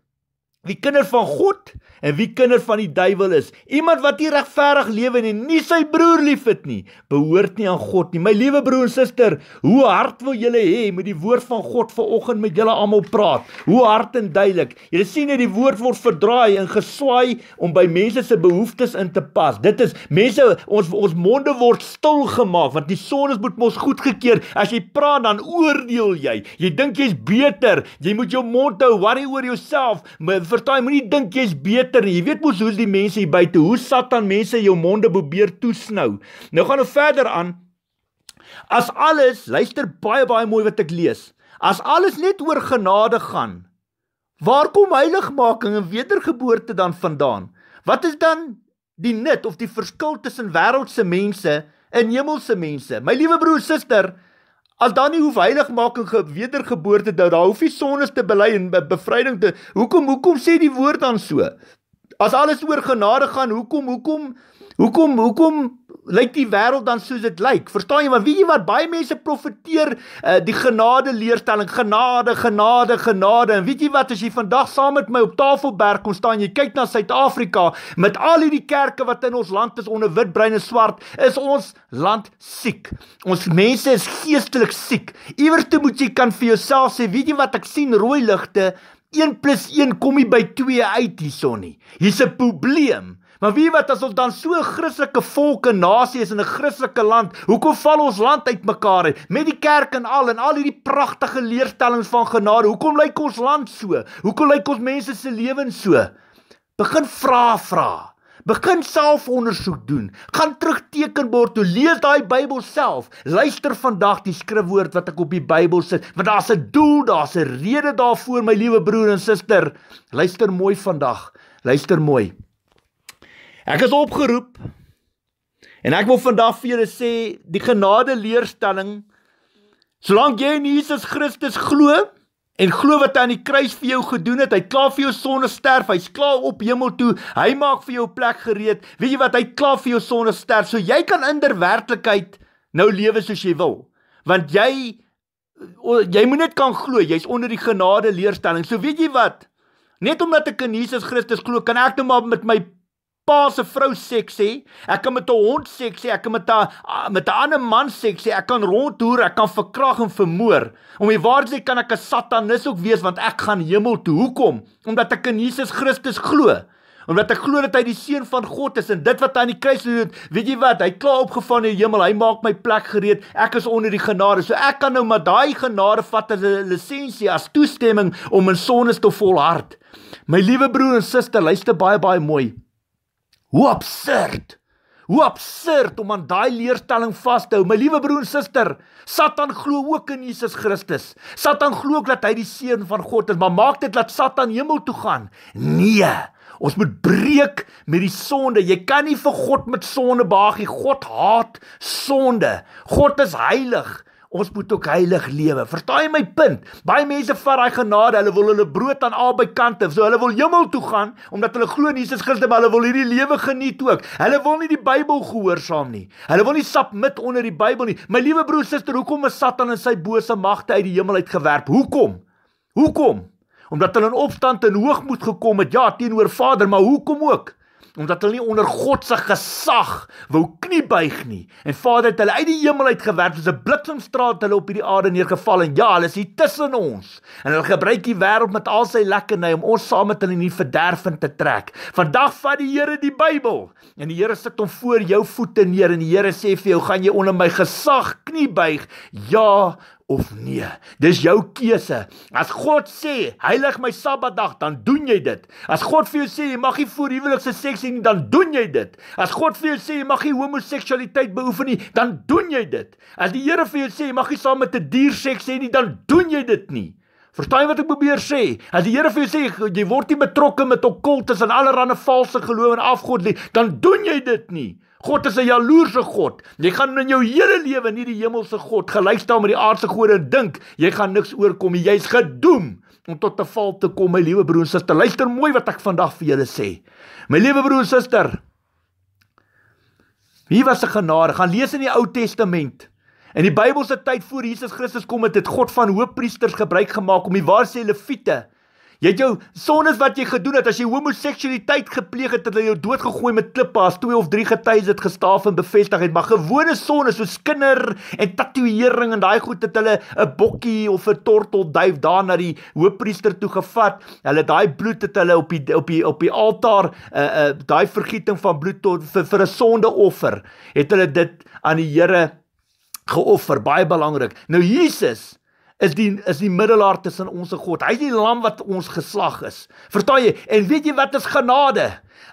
Speaker 1: Die kinders van God, en wie kinder van die duiwel is. Iemand wat nie regverdig lewe en nie sy broer liefhet nie, behoort nie aan God nie. My liewe broer en suster, hoe hard wil julle hê met die woord van God vanoggend met julle almal praat? Hoe hard en duidelik. Julle sien net die woord word verdraai en geswaai om by mense se behoeftes in te pas. Dit is mense ons ons monde word stil gemaak want die son is moet mos goed gekeer. As jy praat dan oordeel jy. Jy dink jy's beter. Jy moet jou mond hou. Worry oor jouself. Vertaai moenie dink jy's beter bitter nie. Jy weet mos hoe die mense hier buite, hoe Satan mense jou monde probeer toesnou. Nou gaan ons verder aan. As alles, luister baie baie mooi wat ek lees. As alles net oor genade gaan, waar kom heiligmaking en wedergeboorte dan vandaan? Wat is dan die nut of die verskil tussen wêreldse mense en hemelse mense? My liewe broer, suster, as dan nie hoef heiligmaking en wedergeboorte nou, daar hoef nie sondes te bely en bevryding te. Hoekom hoekom sê die woord dan so? As alles oor genade gaan, hoekom hoekom hoekom hoekom lyk die wêreld dan soos dit lyk? Verstaan jy maar weet jy wat baie mense profeteer uh, die genade leerstelling, genade, genade, genade. En weet jy wat as jy vandag saam met my op Tafelberg kom staan, jy kyk na Suid-Afrika met al hierdie kerke wat in ons land is onder wit, bruin en swart, is ons land siek. Ons mense is geestelik siek. Iewers te moet jy kan vir jouself sê, weet jy wat ek sien rooi ligte 1 plus 1 kom nie by 2 uit hierson nie. Hier's 'n probleem. Maar wie wat as ons dan so 'n Christelike volke nasie is in 'n Christelike land, hoekom val ons land uitmekaar uit met die kerk en al en al hierdie pragtige leerstellings van genade? Hoekom lyk ons land so? Hoekom lyk ons mense se lewens so? Begin vra vra. Begin self ondersoek doen. Gaan terug tekenbord toe lees daai Bybel self. Luister vandag die skrifwoord wat ek op die Bybel sit, want daar's 'n doel, daar's 'n rede daarvoor, my liewe broer en suster. Luister mooi vandag. Luister mooi. Ek is opgeroep en ek wil vandag vir julle sê die genade leerstelling solank jy in Jesus Christus glo En glo wat hy aan die kruis vir jou gedoen het. Hy het klaar vir jou sonde sterf. Hy's klaar op hemel toe. Hy maak vir jou plek gereed. Weet jy wat? Hy't klaar vir jou sonde sterf. So jy kan in werklikheid nou lewe soos jy wil. Want jy jy moet net kan glo. Jy's onder die genade leerstelling. So weet jy wat? Net omdat ek in Jesus Christus glo, kan ek nou maar met my pa se vrou seks hê, ek kan met 'n hond seks hê, ek kan met 'n met 'n ander man seks hê, ek kan rondtoer, ek kan verkrag en vermoor. Om die waarheid kan ek 'n satanus ook wees want ek gaan hemel toe. Hoekom? Omdat ek in Jesus Christus glo. Omdat ek glo dat hy die seun van God is en dit wat hy aan die kruis doen, weet jy wat, hy klaar opgevang in die hemel, hy maak my plek gereed. Ek is onder die genade. So ek kan nou maar daai genade vat as 'n lisensie as toestemming om in sondes te volhard. My liewe broer en suster, luister baie baie mooi. Hoe absurd. Hoe absurd om aan daai leerstelling vas te hou. My liewe broer en suster, Satan glo ook in Jesus Christus. Satan glo ook dat hy die seun van God is, maar maak dit dat Satan hemel toe gaan. Nee. Ons moet breek met die sonde. Jy kan nie vir God met sonde behaag nie. God haat sonde. God is heilig. Ons moet ook heilig lewe. Vertaai my punt. Baie mense vat daai genade, hulle wil hulle brood aan albei kante. So hulle wil hemel toe gaan omdat hulle glo in Jesus Christus, maar hulle wil hierdie lewe geniet ook. Hulle wil nie die Bybel gehoorsaam nie. Hulle wil nie submit onder die Bybel nie. My liewe broer, suster, hoekom is Satan en sy bose magte uit die hemel uitgewerp? Hoekom? Hoekom? Omdat hulle in opstand en hoogmoed gekom het, ja, teenoor Vader, maar hoekom ook? omdat hulle nie onder God se gesag wou kniebuig nie. En Vader het hulle uit die hemel uit gewerp soos 'n bliksemstraal hulle op hierdie aarde neergeval en ja, hulle is hier tussen ons. En hulle gebruik die wêreld met al sy lekkerny om ons saam met hulle in die verderfing te trek. Vandag vat die Here die Bybel en die Here sit hom voor jou voete neer en die Here sê vir jou, "Gaan jy onder my gesag kniebuig?" Ja, of nee. Dis jou keuse. As God sê, heilig my Sabbatdag, dan doen jy dit. As God vir jou sê jy mag nie voor huwelikse seks hê nie, dan doen jy dit. As God vir jou sê jy mag nie homoseksualiteit beoefen nie, dan doen jy dit. As die Here vir jou sê jy mag nie saam met 'n die dier seks hê nie, dan doen jy dit nie. Verstaan wat ek probeer sê? As die Here vir jou sê jy word nie betrokke met okkultes en allerlei valse geloof en afgod nie, dan doen jy dit nie. God is 'n jaloerse God. Jy gaan in jou hele lewe nie die hemelse God gelyk staan met die aardse gode dink. Jy gaan niks oorkom nie. Jy's gedoem om tot 'n val te kom, my liewe broer en suster. Luister mooi wat ek vandag vir julle sê. My liewe broer en suster, wie was se genade? Gaan lees in die Ou Testament. In die Bybelse tyd voor Jesus Christus kom het, het God van hoëpriesters gebruik gemaak om die waar sê Lewiete Jy het jou sondes wat jy gedoen het as jy homoseksualiteit gepleeg het, hulle jou doodgegooi met klippe as twee of drie getuies dit gestaaf en bevestig het, maar gewone sondes soos kinder en tatoeëring en daai goed het hulle 'n bokkie of 'n tortelduif daar na die hoofpriester toe gevat. Hulle daai bloed het hulle op die op die op die altaar 'n uh, eh, uh, eh, daai vergieting van bloed tot vir, vir 'n sondeoffer het hulle dit aan die Here geoffer, baie belangrik. Nou Jesus is die is die middelaar tussen ons en God. Hy is die lam wat ons geslag is. Vertaal jy? En weet jy wat is genade?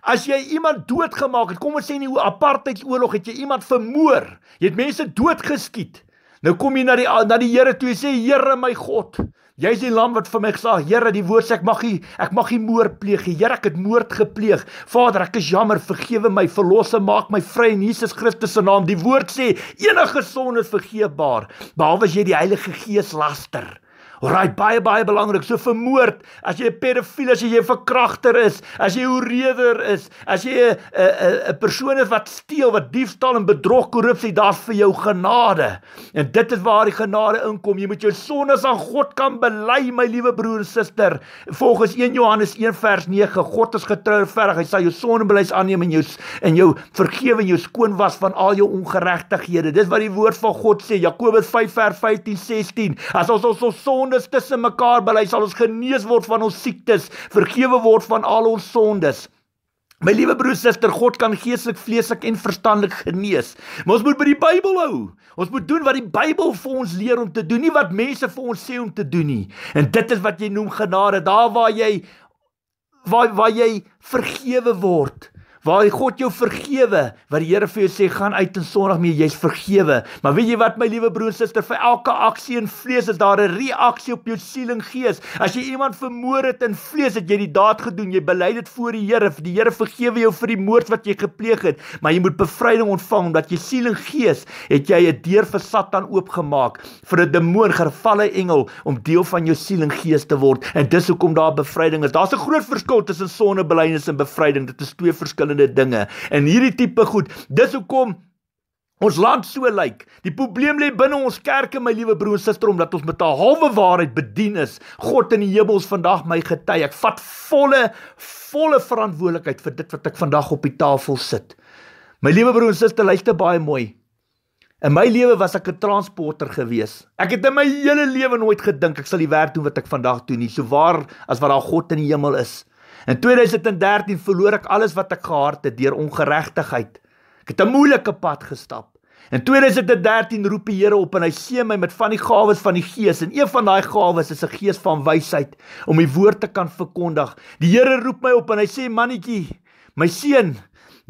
Speaker 1: As jy iemand doodgemaak het, kom ons sê in die apartheidsoorlog het jy iemand vermoor. Jy het mense doodgeskiet. Nou kom jy na die na die Here toe en sê Here my God, Jy is die lam wat vir my gesa, Here, die woord sê ek mag nie ek mag nie moord pleeg nie. Here, ek het moord gepleeg. Vader, ek is jammer, vergewe my, verlosse maak my vry in Jesus Christus se naam. Die woord sê enige sonde is vergeefbaar, behalwe as jy die Heilige Gees laster. Alraai, baie baie belangrik. So vermoord, as jy 'n pedofiel is, as jy 'n verkragter is, as jy 'n reder is, as jy 'n 'n persoon is wat steel, wat diefstal en bedrog, korrupsie, daar's vir jou genade. En dit is waar die genade inkom. Jy moet jou sondes aan God kan bely, my liewe broer en suster. Volgens 1 Johannes 1 vers 9, God is getrou en verdig. Hy sê jou sonde belys aanneem en jou en jou vergewe en jou skoon was van al jou ongeregtighede. Dis wat die woord van God sê. Jakobus 5 vers 15, 16. As ons ons ons sonde sondes tussen mekaar bely sal ons genees word van ons siektes vergewe word van al ons sondes My liewe broer suster, God kan geestelik, vleeslik en verstandelik genees. Maar ons moet by die Bybel hou. Ons moet doen wat die Bybel vir ons leer om te doen, nie wat mense vir ons sê om te doen nie. En dit is wat jy noem genade. Daar waar jy waar waar jy vergewe word, waar God jou vergewe, wat die Here vir jou sê gaan uit en sondig mee, jy's vergewe. Maar weet jy wat my liewe broer en suster, vir elke aksie in vlees is daar 'n reaksie op jou siel en gees. As jy iemand vermoor het in vlees, het jy die daad gedoen, jy bely dit voor die Here, die Here vergewe jou vir die moord wat jy gepleeg het, maar jy moet bevryding ontvang omdat jy siel en gees het jy 'n deur vir Satan oopgemaak vir 'n demoon gevalle engel om deel van jou siel en gees te word. En dis hoekom daar bevryding is. Daar's 'n groot verskil tussen sonnebelydenis en bevryding. Dit is twee verskillende verskillende dinge en hierdie tipe goed. Dis hoekom Ons land so lyk. Like. Die probleem lê binne ons kerke, my liewe broer en suster, omdat ons met 'n halwe waarheid bedien is. God in die hemels vandag my getuie. Ek vat volle volle verantwoordelikheid vir dit wat ek vandag op die tafel sit. My liewe broer en suster, luister baie mooi. In my lewe was ek 'n transporter gewees. Ek het in my hele lewe nooit gedink ek sal die werk doen wat ek vandag doen nie. So waar as wat daar God in die hemel is. In 2013 verloor ek alles wat ek gehad het deur ongeregtigheid. Ek het 'n moeilike pad gestap. In 2013 roep die Here op en hy seën my met van die gawes van die Gees en een van daai gawes is 'n gees van wysheid om die woord te kan verkondig. Die Here roep my op en hy sê mannetjie, my seun,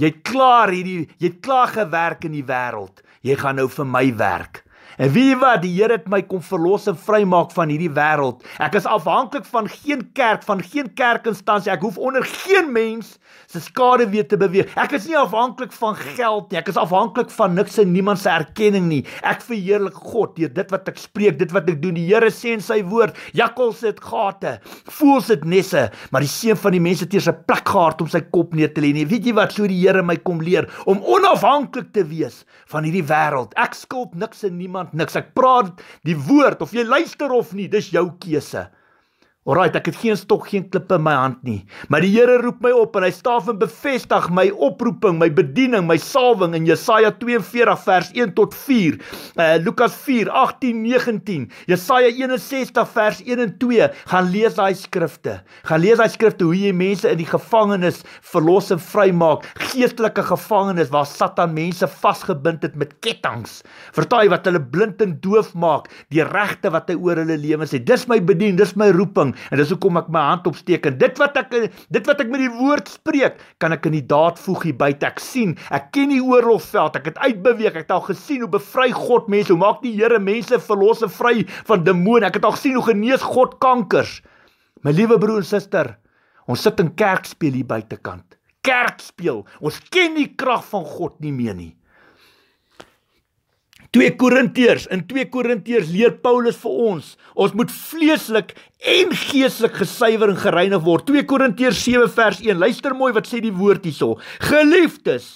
Speaker 1: jy't klaar hierdie jy't klaar gewerk in die wêreld. Jy gaan nou vir my werk. En wie wat die Here het my kom verlos en vrymaak van hierdie wêreld. Ek is afhanklik van geen kerk, van geen kerkinstansie. Ek hoef onder geen mens se skade weer te beweeg. Ek is nie afhanklik van geld nie. Ek is afhanklik van niks en niemand se erkenning nie. Ek verheerlik God deur dit wat ek spreek, dit wat ek doen. Die Here sê in sy woord, jakkels het gate, voels dit nesse, maar die seun van die mense teer sy plek gehard om sy kop neer te lê. Nee, weet jy wat so die Here my kom leer om onafhanklik te wees van hierdie wêreld. Ek skuld niks en niemand niemand niks. Ek praat die woord of jy luister of nie, dis jou keuse. Alraait, ek het geen stok, geen klippe in my hand nie. Maar die Here roep my op en hy staaf en bevestig my oproeping, my bediening, my salwing in Jesaja 42 vers 1 tot 4. Uh eh, Lukas 4:18, 19. Jesaja 61 vers 1 en 2. Gaan lees daai skrifte. Gaan lees daai skrifte hoe jy mense in die gevangenis verlos en vrymaak. Geestelike gevangenis waar Satan mense vasgebind het met kettinge. Vertaai wat hulle blind en doof maak, die regte wat hy oor hulle lewens het. Dis my bediening, dis my roeping ontvang. En dis hoekom ek my hand opsteek en dit wat ek dit wat ek met die woord spreek, kan ek in die daad voeg hier by. Ek sien, ek ken die oorlogveld, ek het uitbeweeg, ek het al gesien hoe bevry God mense, hoe maak die Here mense verlosse vry van demone. Ek het al gesien hoe genees God kankers. My liewe broer en suster, ons sit in kerk speel hier buitekant. Kerk speel. Ons ken nie krag van God nie meer nie. 2 Korintiërs, in 2 Korintiërs leer Paulus vir ons, ons moet vleeslik en geestelik gesuiwer en gereinig word. 2 Korintiërs 7 vers 1. Luister mooi wat sê die woord hierso. Geliefdes,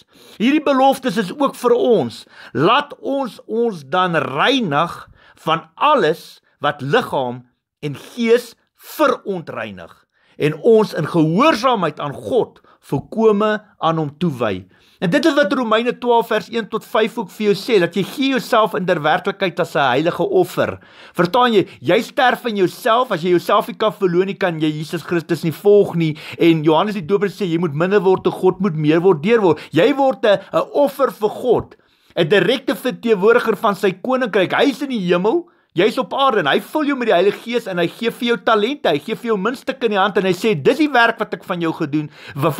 Speaker 1: hierdie beloftes is ook vir ons. Laat ons ons dan reinig van alles wat liggaam en gees verontreinig en ons in gehoorsaamheid aan God volkome aan hom toewy. En dit is wat Romeine 12 vers 1 tot 5 ook vir jou sê dat jy gee jouself in werklikheid as 'n heilige offer. Verstaan jy? Jy sterf aan jouself as jy jouself nie kan verloon nie, kan jy Jesus Christus nie volg nie. En Johannes die Doper sê jy moet minder word te God, moet meer word deur word. Jy word 'n offer vir God, 'n direkte verteenwoordiger van sy koninkryk. Hy is in die hemel. Jy's op aarde en hy vul jou met die Heilige Gees en hy gee vir jou talente, hy gee vir jou minstuk in die hand en hy sê dis die werk wat ek van jou gedoen,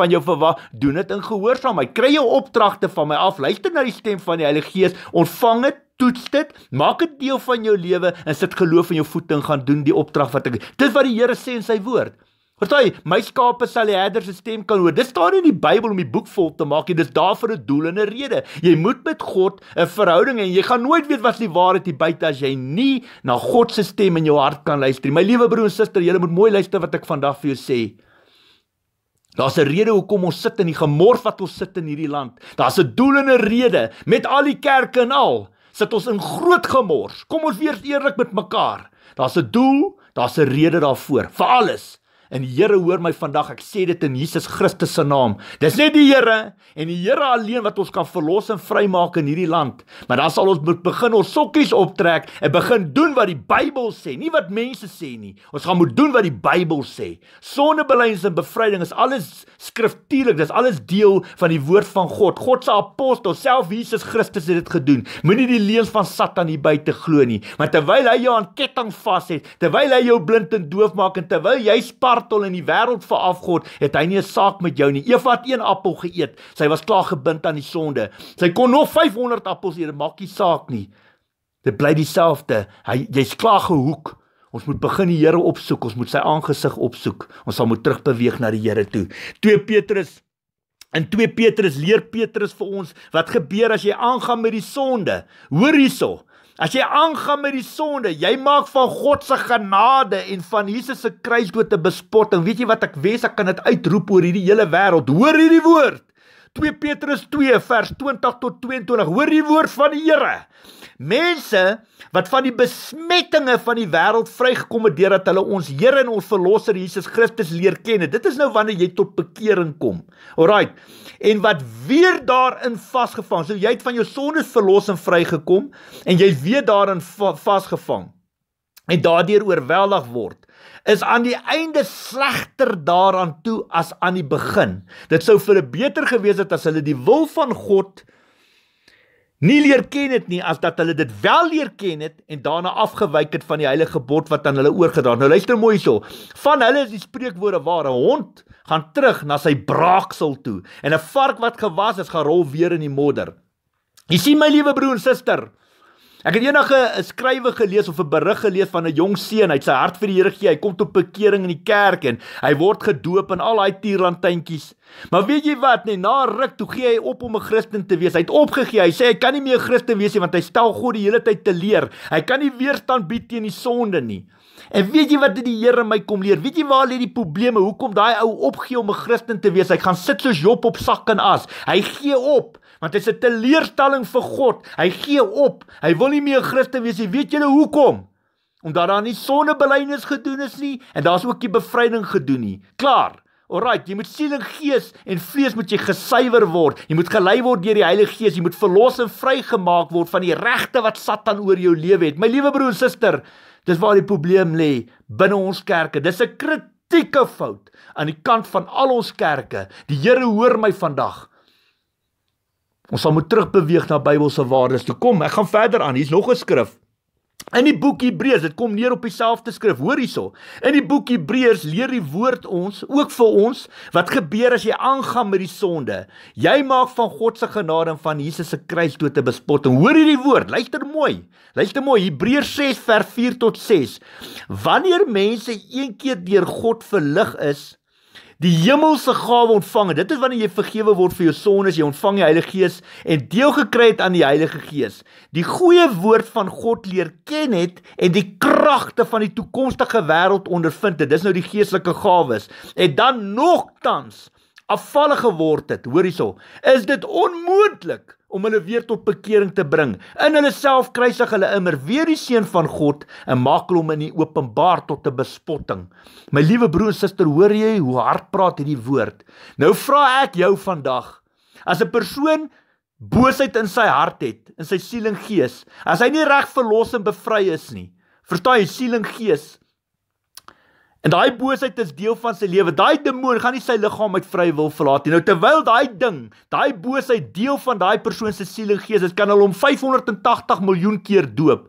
Speaker 1: van jou verwag, doen dit in gehoorsaamheid. Kry jou opdragte van my af, luister na die stem van die Heilige Gees, ontvang dit, toets dit, maak dit deel van jou lewe en sit geloof in jou voete en gaan doen die opdrag wat ek. Dis wat die Here sê in sy woord. Party, my skape sal die herder se stem kan hoor. Dit staan in die Bybel om die boek vol te maak en dis daarvoor 'n doel en 'n rede. Jy moet met God 'n verhouding hê en jy gaan nooit weet wat die waarheid hier buite as jy nie na God se stem in jou hart kan luister nie. My liewe broer en suster, jy moet mooi luister wat ek vandag vir jou sê. Daar's 'n rede hoekom ons sit in die gemors wat ons sit in hierdie land. Daar's 'n doel en 'n rede met al die kerke en al sit ons in groot gemors. Kom ons wees eerlik met mekaar. Daar's 'n doel, daar's 'n rede daarvoor. Vir alles. En die Here hoor my vandag. Ek sê dit in Jesus Christus se naam. Dis net die Here en die Here alleen wat ons kan verlos en vrymaak in hierdie land. Maar dan sal ons moet begin ons sokkies optrek en begin doen wat die Bybel sê, nie wat mense sê nie. Ons gaan moet doen wat die Bybel sê. Sondebeleidings en bevryding is alles skriftuurlik. Dis alles deel van die woord van God. God se apostel self Jesus Christus het dit gedoen. Moenie die leuns van Satan hier buite glo nie. Want terwyl hy jou aan ketting vas het, terwyl hy jou blind en doof maak en terwyl jy spaar, martel en die wêreld vir afgod, het hy nie 'n saak met jou nie. Eva het een appel geëet. Sy was klaar gebind aan die sonde. Sy kon nog 500 appels eet, maak nie saak nie. Dit bly dieselfde. Hy jy's klaar gehoek. Ons moet begin die Here opsoek. Ons moet sy aangesig opsoek. Ons sal moet terugbeweeg na die Here toe. 2 Petrus In 2 Petrus leer Petrus vir ons wat gebeur as jy aangaan met die sonde. Hoor hierso. As jy aangaan met die sonde, jy maak van God se genade en van Jesus se kruisdood 'n bespotting. Weet jy wat ek wens ek kan dit uitroep oor hierdie hele wêreld. Hoor hierdie woord. 2 Petrus 2 vers 20 tot 22. Hoor die woord van die Here. Mense wat van die besmettinge van die wêreld vrygekom het deurdat hulle ons Here en ons Verlosser Jesus Christus leer ken. Dit is nou wanneer jy tot bekering kom. Alraight. En wat weer daarin vasgevang. So jy het van jou sondes verlos en vrygekom en jy weer daarin va vasgevang en daardeur oorweldig word is aan die einde slegter daaraan toe as aan die begin. Dit sou vir 'n beter gewees het as hulle die wil van God nie leer ken het nie as dat hulle dit wel leer ken het en daarna afgewyk het van die heilige bod wat aan hulle oorgedra het. Nou luister mooi hierso. Van hulle is die spreekwoorde waar 'n hond gaan terug na sy braaksel toe en 'n vark wat gewas is gaan rol weer in die modder. Jy sien my liewe broer en suster, Ek het eendag 'n skrywe gelees of 'n berig gelees van 'n jong seun, hy het sy hart vir die Here gegee, hy kom tot bekering in die kerk en hy word gedoop en al daai tierlantuintjies. Maar weet jy wat, nee, na ruk toe gee hy op om 'n Christen te wees. Hy het opgegee. Hy sê hy kan nie meer 'n Christen wees nie want hy stel God die hele tyd te leer. Hy kan nie weerstand bied teen die sonde nie. En weet jy wat dit die Here my kom leer? Weet jy waar lê die probleme? Hoekom daai ou opgee om 'n Christen te wees? Hy gaan sit soos Job op sak en as. Hy gee op want dit is 'n teleurstelling vir God. Hy gee op. Hy wil nie meer 'n Christen wees nie. Weet julle hoekom? Omdat daar nie sondebelydenis gedoen is nie en daar's ook nie bevryding gedoen nie. Klaar. Alraai, jy moet siel en gees en vlees moet jy gesuiwer word. Jy moet gelei word deur die Heilige Gees. Jy moet verlos en vrygemaak word van die regte wat Satan oor jou lewe het. My liewe broer en suster, dis waar die probleem lê binne ons kerke. Dis 'n kritieke fout aan die kant van al ons kerke. Die Here hoor my vandag. Ons sal moet terugbeweeg na Bybelse waardes toe. Kom, ek gaan verder aan. Hier's nog 'n skrif. In die boek Hebreërs, dit kom neer op dieselfde skrif. Hoor hierso. In die boek Hebreërs leer die woord ons ook vir ons wat gebeur as jy aangaan met die sonde. Jy maak van God se genade en van Jesus se kruis toe te bespot. En hoor hierdie woord, luister mooi. Luister mooi Hebreërs 6 vers 4 tot 6. Wanneer mense een keer deur God verlig is, die hemelse gawe ontvang het. Dit is wanneer jy vergewe word vir jou sondes, jy ontvang die Heilige Gees en deel gekry het aan die Heilige Gees. Die goeie woord van God leer ken het en die kragte van die toekomstige wêreld ondervind het. Dis nou die geestelike gawes. En dan nogtans afvallige word dit. Hoor hierso. Is dit onmoontlik om hulle weer tot bekering te bring. In hulle self kruisig hulle immer weer die seun van God en maak hom in die openbaar tot 'n bespotting. My liewe broer en suster, hoor jy hoe hard praat hierdie woord? Nou vra ek jou vandag, as 'n persoon boosheid in sy hart het, in sy siel en gees, as hy nie reg verlos en bevry is nie, verstaan jy siel en gees? En daai boosheid is deel van sy lewe. Daai demoon gaan nie sy liggaam met vry wil verlaat nie. Nou terwyl daai ding, daai boosheid deel van daai persoon se siel en gees is, kan hulle hom 580 miljoen keer doop.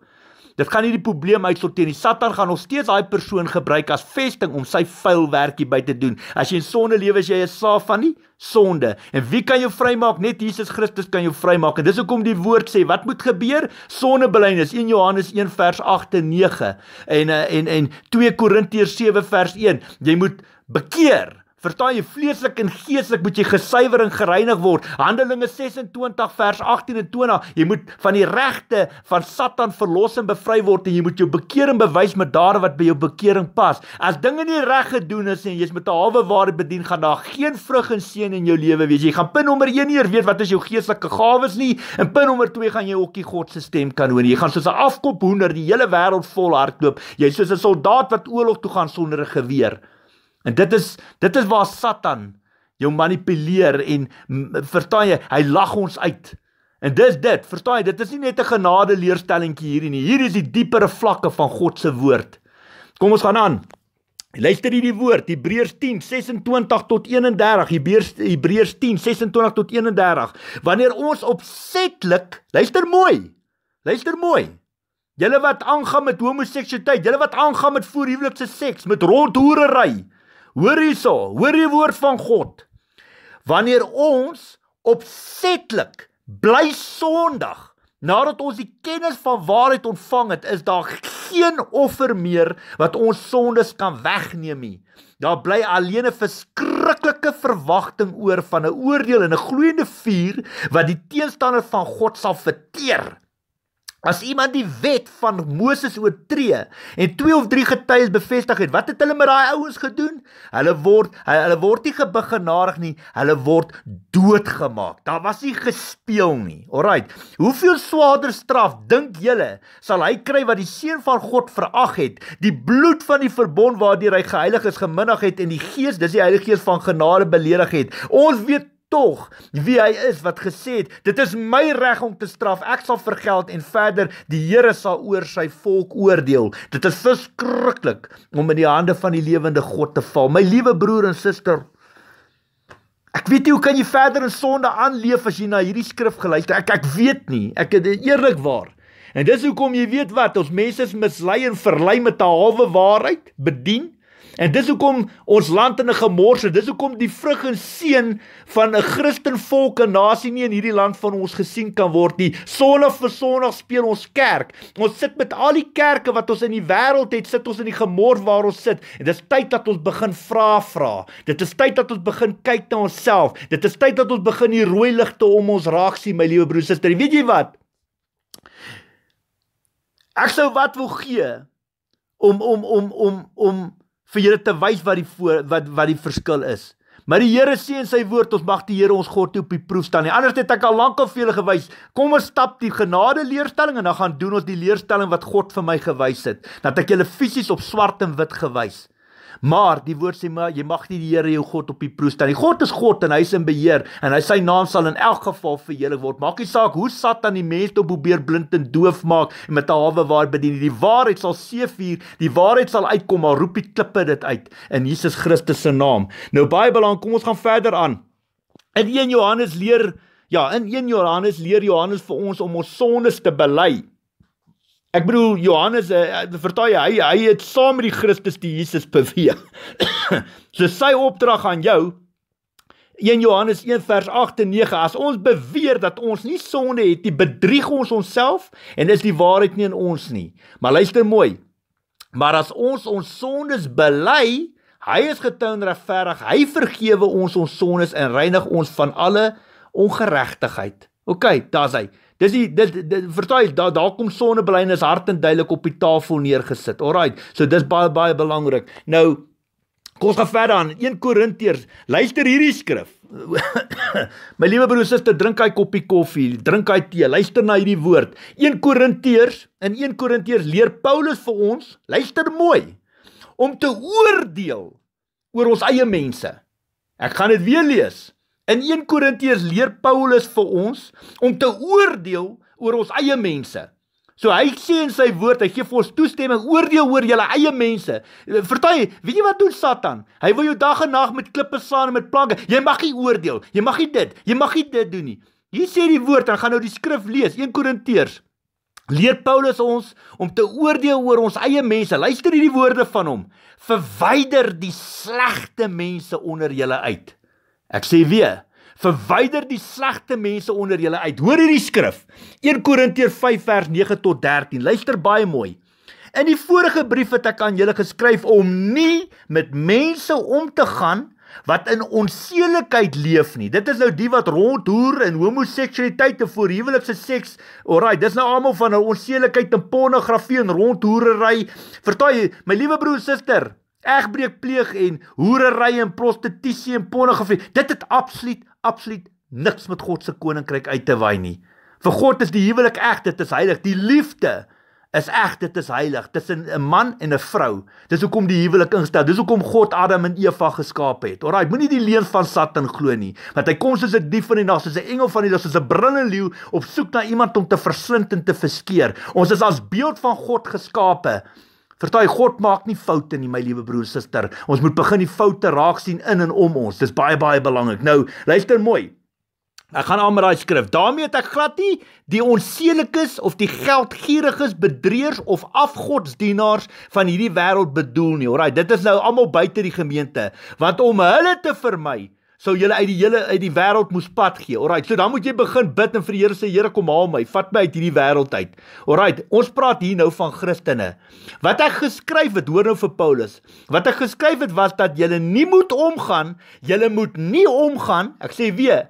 Speaker 1: Dit gaan nie die probleem uitsorteer nie. Satan gaan nog steeds daai persoon gebruik as vesting om sy vuil werkie by te doen. As jy in sonde lewe, as jy 'n slaaf van die sonde, en wie kan jou vrymaak? Net Jesus Christus kan jou vrymaak. En dis hoekom die woord sê, wat moet gebeur? Sondebelydenis, 1 Johannes 1 vers 8 en 9 eh, en en en 2 Korintiërs 7 vers 1. Jy moet bekeer. Vertaal jy vleeslik en geestelik moet jy gesuiwer en gereinig word. Handelinge 26 vers 18 en 20. Jy moet van die regte van Satan verlos en bevry word en jy moet jou bekering bewys met dade wat by jou bekering pas. As dinge nie reg gedoen is en jy's met 'n halwe waarheid bedien gaan daar geen vrug en seën in jou lewe wees. Jy gaan punt nommer 1 nie weet wat is jou geestelike gawes nie en punt nommer 2 gaan jy ookie God se stem kan hoor. Jy gaan soos 'n afkop hoender die hele wêreld vol hardloop. Jy's soos 'n soldaat wat oorlog toe gaan sonder 'n geweer. En dit is dit is waar Satan jou manipuleer en verstaan jy, hy lag ons uit. En dis dit, verstaan jy, dit is nie net 'n genade leerstellingkie hierdie nie. Hier is die diepere vlakke van God se woord. Kom ons gaan aan. Luister hierdie woord, Hebreërs 10:26 tot 31. Hebreërs Hebreërs 10:26 tot 31. Wanneer ons opsetlik, luister mooi. Luister mooi. Julle wat aangaan met homoseksualiteit, julle wat aangaan met voorhuwelikse seks, met rondhoerery, Hoor hierso, hoor die woord van God. Wanneer ons opsetlik bly sondig nadat ons die kennis van waarheid ontvang het, is daar geen offer meer wat ons sondes kan wegneem nie. Daar bly alleen 'n verskriklike verwagting oor van 'n oordeel en 'n gloeiende vuur wat die teëstanders van God sal verteer. As iemand die wet van Moses oortree en twee of drie getuies bevestig het, wat het hulle met daai ouens gedoen? Hulle word hulle word nie gebegenadig nie, hulle word doodgemaak. Daar was nie gespeel nie. Alraai. Hoeveel swaarder straf dink julle sal hy kry wat die seun van God verag het, die bloed van die verbond waardeur hy geheilig is geminnig het en die gees, dis die Heilige Gees van genade beledig het? Ons weet tog wie hy is wat gesê het dit is my reg om te straf ek sal vergeld en verder die Here sal oor sy volk oordeel dit is verskriklik om in die hande van die lewende God te val my liewe broer en suster ek weet nie hoe kan jy verder in sonde aanleef as jy na hierdie skrif geluister ek ek weet nie ek het eerlikwaar en dis hoekom jy weet wat ons mense is mislei en verlei met 'n halwe waarheid bedien En dis hoekom ons land in 'n gemors is. Dis hoekom die vrug en seën van 'n Christenvolke nasie nie in hierdie land van ons gesien kan word nie. Sonder vir Sondag speel ons kerk. Ons sit met al die kerke wat ons in die wêreld het, sit ons in die gemors waar ons sit. En dis tyd dat ons begin vra vra. Dit is tyd dat ons begin kyk na onsself. Dit is tyd dat ons begin die rooi ligte om ons raak sien, my liewe broer suster. Weet jy wat? Ek sou wat wil gee om om om om om vir julle te wys wat die voor, wat wat die verskil is. Maar die Here sê in sy woord ons mag die Here ons God toe op die proef staan. Nie anders het ek al lank al vir julle gewys. Kom ons stap die genade leerstelling en dan gaan doen ons die leerstelling wat God vir my gewys het. Dat ek julle fisies op swart en wit gewys het. Maar die woord sê maar jy mag nie die Here jou God op die proef stel nie. God is God en hy is in beheer en hy sy naam sal in elk geval verheerlik word. Maak nie saak hoe Satan die mense toe probeer blind en doof maak en met 'n hawe waar bedien die waarheid sal seefuur, die waarheid sal uitkom maar roep die klippe dit uit in Jesus Christus se naam. Nou baie belang, kom ons gaan verder aan. In 1 Johannes leer ja, in 1 Johannes leer Johannes vir ons om ons sondes te bely. Ek bedoel Johannes eh, eh, vertaai hy hy het saam met die Christus die Jesus beweeg. *coughs* so sy opdrag aan jou in Johannes 1 vers 8 en 9 as ons beweer dat ons nie sonde het nie, bedrieg ons onsself en is die waarheid nie in ons nie. Maar luister mooi. Maar as ons ons sondes bely, hy is getrou en regverdig. Hy vergewe ons ons sondes en reinig ons van alle ongeregtigheid. OK, daar's hy. Dis die dit, dit vertel daar daar kom sonnebelynis hart en duidelik op die tafel neergesit. Alraai. So dis baie baie belangrik. Nou kom ons gaan verder aan 1 Korintiërs. Luister hierdie skrif. *coughs* My liewe broer suster, drink hy koppie koffie, drink hy tee, luister na hierdie woord. 1 Korintiërs, in 1 Korintiërs leer Paulus vir ons, luister mooi, om te oordeel oor ons eie mense. Ek gaan dit weer lees. 1 In 1 Korintiërs leer Paulus vir ons om te oordeel oor ons eie mense. So hy sê in sy woord, hy gee vir ons toestemming oordeel oor julle eie mense. Vertel, weet jy wat doen Satan? Hy wil jou dag en nag met klippe slaan en met planke. Jy mag nie oordeel. Jy mag nie dit. Jy mag nie dit doen nie. Hier sê die woord, dan gaan nou die skrif lees, 1 Korintiërs. Leer Paulus ons om te oordeel oor ons eie mense. Luister hierdie woorde van hom. Verwyder die slegte mense onder julle uit. Ek sê weer, verwyder die slegte mense onder julle uit. Hoor hierdie skrif. 1 Korintiërs 5 vers 9 tot 13. Luister baie mooi. In die vorige briewe het ek aan julle geskryf om nie met mense om te gaan wat in onseelikheid leef nie. Dit is nou die wat rondhoer en homoseksualiteit te voorhuwelikse seks. Alraai, dis nou almal van nou onseelikheid en pornografie en rondhoerery. Vertaai my liewe broer en suster, egbreek pleeg en hoerery en prostitusie en pornografie. Dit het absoluut absoluut niks met God se koninkryk uit te wy nie. Vir God is die huwelik eg, dit is heilig. Die liefde is eg, dit is heilig tussen 'n man en 'n vrou. Dis hoekom die huwelik ingestel. Dis hoekom God Adam en Eva geskaap het. Alraai, moenie die leuen van Satan glo nie, want hy kom soos 'n dief van die nag, soos 'n engel van die lig, soos 'n brullende leeu op soek na iemand om te verslind en te verskeer. Ons is as beeld van God geskape. Vertraai God maak nie foute nie, my liewe broer, suster. Ons moet begin die foute raak sien in en om ons. Dis baie baie belangrik. Nou, luister mooi. Ek gaan aan met daai skrif. Daarmee het ek glad nie die onseelikes of die geldgieriges, bedrieërs of afgodsdienaars van hierdie wêreld bedoel nie. Alraai, dit is nou almal buite die gemeente. Want om hulle te vermy sou julle uit die hele uit die wêreld moes pad gee. Alraai, so dan moet jy begin bid en vir die Here sê Here kom haal my, vat my uit hierdie wêreld uit. Alraai, ons praat hier nou van Christene. Wat ek geskryf het, hoor nou vir Paulus. Wat ek geskryf het was dat julle nie moet omgaan, julle moet nie omgaan, ek sê weer,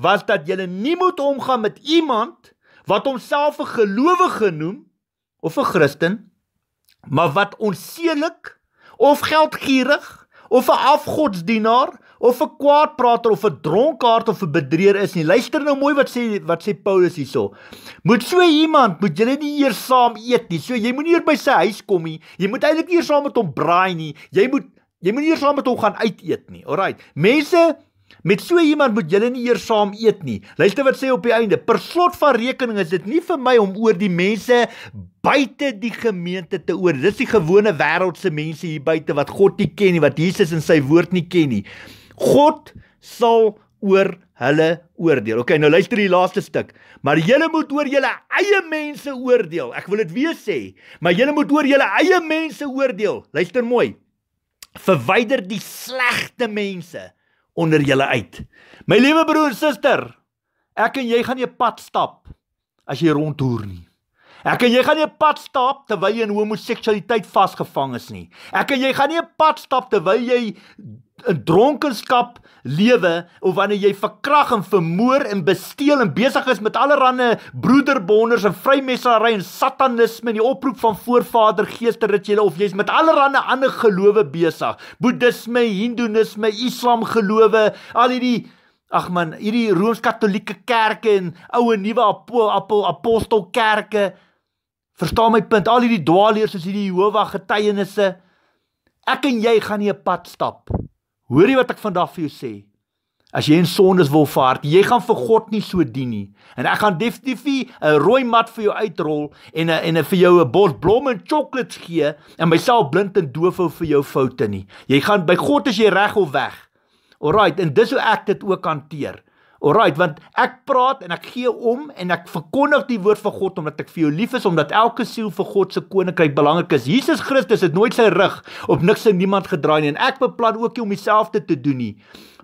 Speaker 1: was dat julle nie moet omgaan met iemand wat homself 'n gelowige noem of 'n Christen, maar wat onseelik of geldgierig of 'n afgodsdienaar of 'n kwaadprater of 'n dronkaard of 'n bedrieger is nie. Luister nou mooi wat sê wat sê Paulus hierso. Moet so iemand, moet julle nie eers saam eet nie. So jy moenie eers by sy huis kom nie. Jy moet eintlik eers saam met hom braai nie. Jy moet jy moenie eers saam met hom gaan uit eet nie. Alraai. Mense Met so iemand moet julle nie eers saam eet nie. Luister wat sê op die einde. Per slot van rekening is dit nie vir my om oor die mense buite die gemeente te oordeel. Dis die gewone wêreldse mense hier buite wat God nie ken nie, wat Jesus in sy woord nie ken nie. God sal oor hulle oordeel. Okay, nou luister die laaste stuk. Maar julle moet oor julle eie mense oordeel. Ek wil dit weer sê, maar julle moet oor julle eie mense oordeel. Luister mooi. Verwyder die slegte mense onder julle uit. My liewe broer en suster, ek en jy gaan 'n pad stap as jy rondtoer nie. Ek en jy gaan nie 'n pad stap terwyl jy in homoseksualiteit vasgevang is nie. Ek en jy gaan nie 'n pad stap terwyl jy in dronkenskap lewe of wanneer jy verkrag en vermoor en besteel en besig is met allerlei broederbonders en vrymessery en satanisme en die oproep van voorvader geeste rituele of jy's met allerlei ander gelowe besig boeddhisme hindoenisme islam gelowe al hierdie ag man hierdie rooms-katolieke kerke en ou en nuwe apostel apostel kerke verstaan my punt al hierdie dwaalleers soos hierdie Jehovah getuienisse ek en jy gaan nie 'n pad stap Hoorie wat ek vandag vir jou sê. As jy in sondes wil vaart, jy gaan vir God nie so dien nie. En ek gaan definitief 'n rooi mat vir jou uitrol en a, en a, vir jou 'n bord blomme en chocolates gee en myself blind en doof hou vir jou foute nie. Jy gaan by God as jy reg of weg. Alrite, en dis hoe ek dit ook hanteer. Alrite, want ek praat en ek gee om en ek verkondig die woord van God omdat ek vir jou lief is omdat elke siel vir God se koninkryk belangrik is. Jesus Christus het nooit sy rug op niks en niemand gedraai nie en ek beplan ook nie om dieselfde te doen nie.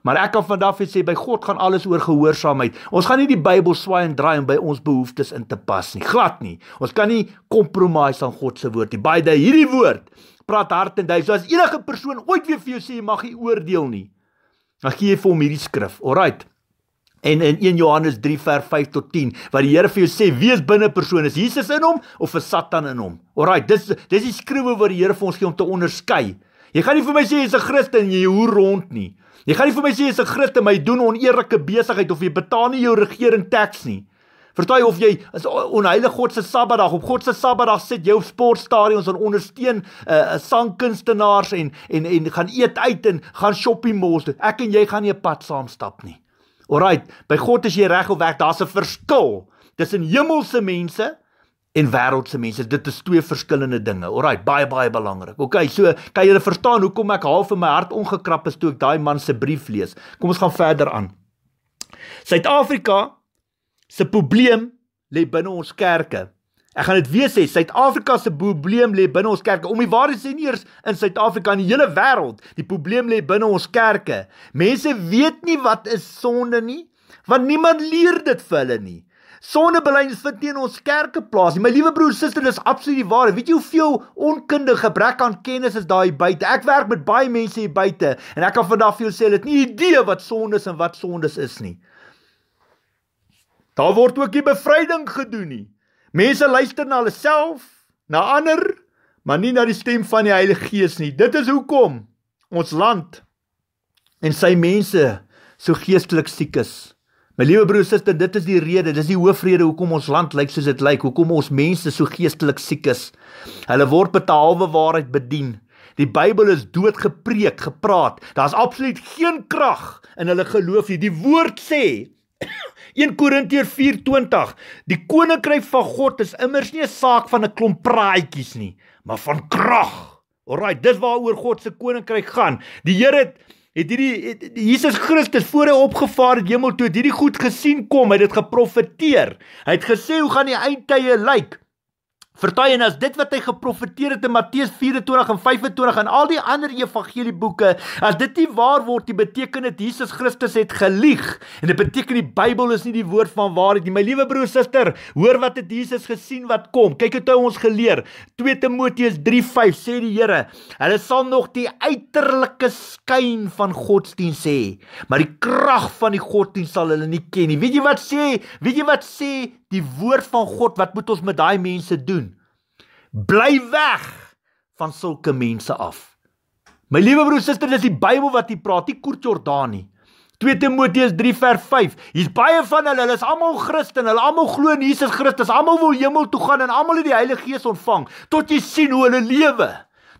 Speaker 1: Maar ek kan vandag vir sê by God gaan alles oor gehoorsaamheid. Ons gaan nie die Bybel swaai en draai en by ons behoeftes in te pas nie. Glad nie. Ons kan nie compromise aan God se woord nie. By die hierdie woord praat hart en duis. So as enige persoon ooit weer vir jou sê jy mag nie oordeel nie. Dan gee jy vir hom hierdie skrif. Alrite. En in 1 Johannes 3 vers 5 tot 10 wat die Here vir jou sê wie is binne persoon is Jesus in hom of is Satan in hom. Alraai, dis dis die skrywe wat die Here vir ons gee om te onderskei. Jy gaan nie vir my sê jy's 'n Christen en jy hoer rond nie. Jy gaan nie vir my sê jy's 'n Christen maar jy doen oneerlike besigheid of jy betaal nie jou regering taks nie. Vertel of jy is onheilig God se Sabbatdag op God se Sabbatdag sit jy op sportstadions en ondersteun uh, sangkunstenaars en en en gaan eet uit en gaan shopping malls toe. Ek en jy gaan nie 'n pad saam stap nie. Alrite, by God is jy reg of weg. Daar's 'n verskil tussen hemelse mense en wêreldse mense. Dit is twee verskillende dinge. Alrite, baie baie belangrik. OK, so kan jy verstaan hoekom ek half in my hart ongekrap is toe ek daai man se brief lees. Kom ons gaan verder aan. Suid-Afrika se probleem lê binne ons kerke. Ek gaan dit weer sê, Suid-Afrika se probleem lê binne ons kerke. Om die waarheid sê nie eers in Suid-Afrika en die hele wêreld. Die probleem lê binne ons kerke. Mense weet nie wat is sonde nie, want niemand leer dit vir hulle nie. Sondebeleidings vind nie in ons kerke plaas nie. My liewe broer, suster, dis absoluut die waarheid. Weet jy hoeveel onkunde, gebrek aan kennis is daai buite? Ek werk met baie mense hier buite en ek kan vandag vir jou sê hulle het nie idee wat sondes en wat sondes is nie. Daar word ook nie bevryding gedoen nie. Mense luister na hulself, na ander, maar nie na die stem van die Heilige Gees nie. Dit is hoekom ons land en sy mense so geestelik siek is. My liewe broer en suster, dit is die rede, dis die hoofrede hoekom ons land lyk soos dit lyk, hoekom ons mense so geestelik siek is. Hulle word met 'n halwe waarheid bedien. Die Bybel is dood gepreek, gepraat. Daar's absoluut geen krag in hulle geloof nie. Die woord sê, 1 Korintiërs 4:20 Die koninkryk van God is immers nie 'n saak van 'n klomp praatjies nie, maar van krag. Alraai, dis waaroor God se koninkryk gaan. Die Here het het hierdie het, het, het, Jesus Christus voor hy opgevaar het hemel toe, het hierdie goed gesien kom, het dit geprofeteer. Hy het gesê hoe gaan die eindtye lyk? Like? Vertaai en as dit wat hy geprofeteer het in Matteus 24 en 25 en al die ander evangelieboeke, as dit nie waar word nie, beteken dit Jesus Christus het gelieg. En dit beteken die Bybel is nie die woord van waarheid nie. My liewe broer, suster, hoor wat het Jesus gesien wat kom? Kyk hoe hy ons geleer. 2 Timoteus 3:5 sê die Here, hulle sal nog die uiterlike skyn van godsdienst sê, maar die krag van die godsdienst sal hulle nie ken nie. Weet jy wat sê? Weet jy wat sê die woord van God, wat moet ons met daai mense doen? Bly weg van sulke mense af. My liewe broer suster, dis die Bybel wat hier praat, nie Kort Jordaan nie. 2 Timoteus 3 vers 5. Hier's baie van hulle, hulle is almal Christen, hulle almal glo in Jesus Christus, almal wil hemel toe gaan en almal het die Heilige Gees ontvang. Tot jy sien hoe hulle lewe,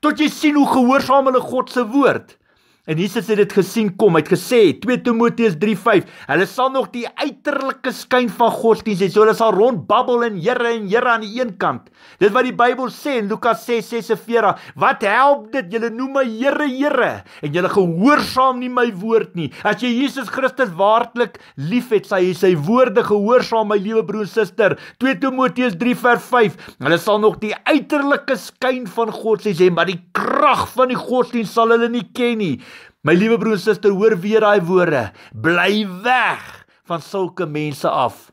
Speaker 1: tot jy sien hoe gehoorsaam hulle God se woord is. En Jesus het dit gesien kom. Hy het gesê 2 Timoteus 3:5, hulle sal nog die uiterlike skyn van God dien. So hulle sal rondbabbel en Here en Here aan die een kant. Dit wat die Bybel sê in Lukas 6:46, wat help dit julle noem my Here, Here en julle gehoorsaam nie my woord nie. As jy Jesus Christus waarlik liefhet, sal jy sy woorde gehoorsaam, my liewe broer en suster. 2 Timoteus 3:5, hulle sal nog die uiterlike skyn van God sien, maar die krag van die godsdienst sal hulle nie ken nie. My liewe broer en suster, hoor weer daai woorde. Bly weg van sulke mense af.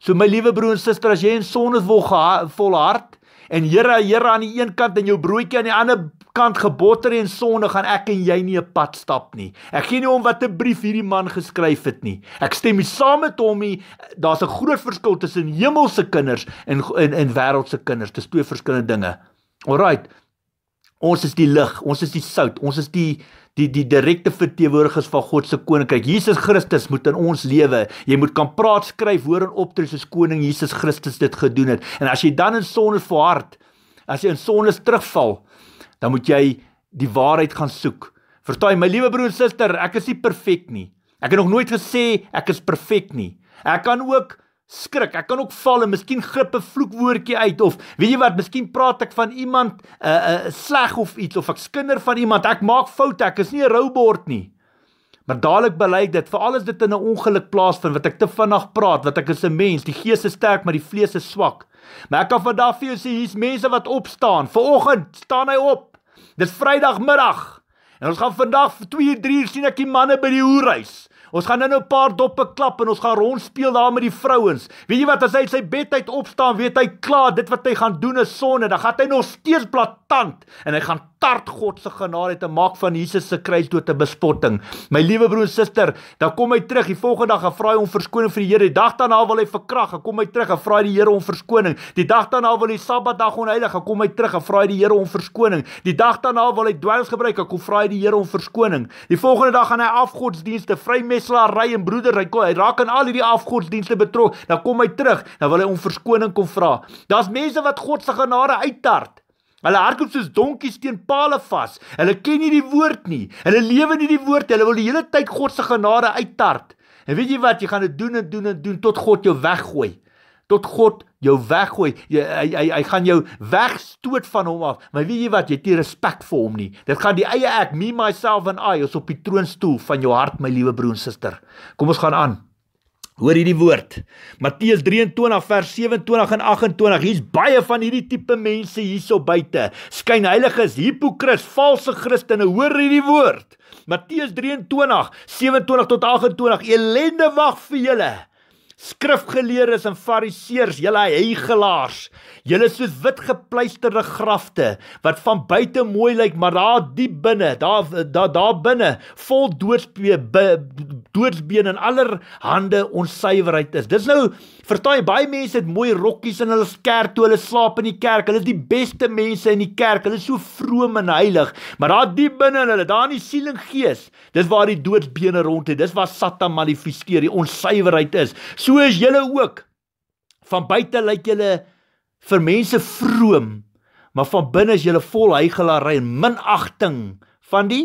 Speaker 1: So my liewe broer en suster, as jy in sonde wil volhard en Here, Here aan die een kant en jou broodjie aan die ander kant gebotter en sonde gaan ek en jy nie 'n pad stap nie. Ek gee nie om wat 'n brief hierdie man geskryf het nie. Ek stem nie saam met hom nie. Daar's 'n groot verskil tussen hemelse kinders en en en wêreldse kinders. Dis twee verskillende dinge. Alraight. Ons is die lig, ons is die sout, ons is die die die direkte verteenwoordigers van God se koninkryk. Jesus Christus moet in ons lewe. Jy moet kan praat, skryf, hoor en optree soos koning Jesus Christus dit gedoen het. En as jy dan in sonde verhard, as jy in sonde terugval, dan moet jy die waarheid gaan soek. Vertooi my liewe broer en suster, ek is nie perfek nie. Ek het nog nooit gesê ek is perfek nie. Ek kan ook skrik. Ek kan ook val en miskien grip 'n vloekwoordjie uit of weet jy wat, miskien praat ek van iemand 'n uh, eh, uh, eh, sleg of iets of ek skinder van iemand. Ek maak foute. Ek is nie 'n roubord nie. Maar dadelik bely ek dit. Veral as dit in 'n ongeluk plaasvind wat ek te vinnig praat, wat ek is 'n mens, die gees is sterk maar die vlees is swak. Maar ek kan van daardie vir jou sê hier's mense wat opstaan. Vanoggend staan hy op. Dis Vrydagmiddag. En ons gaan vandag vir 2 uur 3 uur sien ek die manne by die hoerhuis. Ons gaan nou 'n paar doppe klap en ons gaan rondspeel daar met die vrouens. Weet jy wat as hy uit sy bed uit opstaan, weet hy klaar dit wat hy gaan doen is sonde. Dan gaan hy nog steeds platant en hy gaan tart God se genade te maak van Jesus se kruis tot 'n bespotting. My liewe broer en suster, dan kom hy terug die volgende dag en vra hy om verskoning vir die Here. Die dag daarna wil hy verkrag, hy kom hy terug en vra die Here om verskoning. Die dag daarna wil hy Sabbatdag onheilig, hy kom hy terug en vra die Here om verskoning. Die dag daarna wil hy dwaals gebruik, hy kom vra die Here om verskoning. Die volgende dag gaan hy afgodsdienste, vrymeslaarry en broederry, hy raak aan al hierdie afgodsdienste betrok. Dan kom hy terug, dan wil hy om verskoning kom vra. Daar's mense wat God se genade uittart. Hulle hardloop soos donkies teen palle vas. Hulle ken nie die woord nie. Hulle lewe nie die woord. Hulle wil die hele tyd God se genade uittart. En weet jy wat? Jy gaan dit doen en doen en doen tot God jou weggooi. Tot God jou weggooi. Jy, hy hy hy gaan jou wegstoot van hom af. Maar weet jy wat? Jy het nie respek vir hom nie. Dit gaan die eie ek, me myself and I, ons op die troonstoel van jou hart, my liewe broer en suster. Kom ons gaan aan. Hoor hierdie woord. Matteus 23 vers 27 en 28. Hier's baie van hierdie tipe mense hierso buite. Skynheiliges, hipokris, valse Christene. Hoor hierdie woord. Matteus 23:27 tot 28. Elende wag vir julle skrifgeleerdes en fariseërs, julle heigelaars, julle soos wit gepleisterde grafte wat van buite mooi lyk, maar daar diep binne, daar daar daar binne vol doodsbe doodsbeen en allerhande onsuiwerheid is. Dis nou Verstaan jy baie mense het mooi rokkies in hulle kerk toe hulle slaap in die kerk. Hulle is die beste mense in die kerk. Hulle is so vroom en heilig. Maar daar diep binne in hulle, daar in die siel en gees, dis waar die doodsbene rond het. Dis waar Satan manifesteer die onsuiverheid is. So is julle ook. Van buite lyk julle vir mense vroom, maar van binne is julle vol heiligelary en minagting van die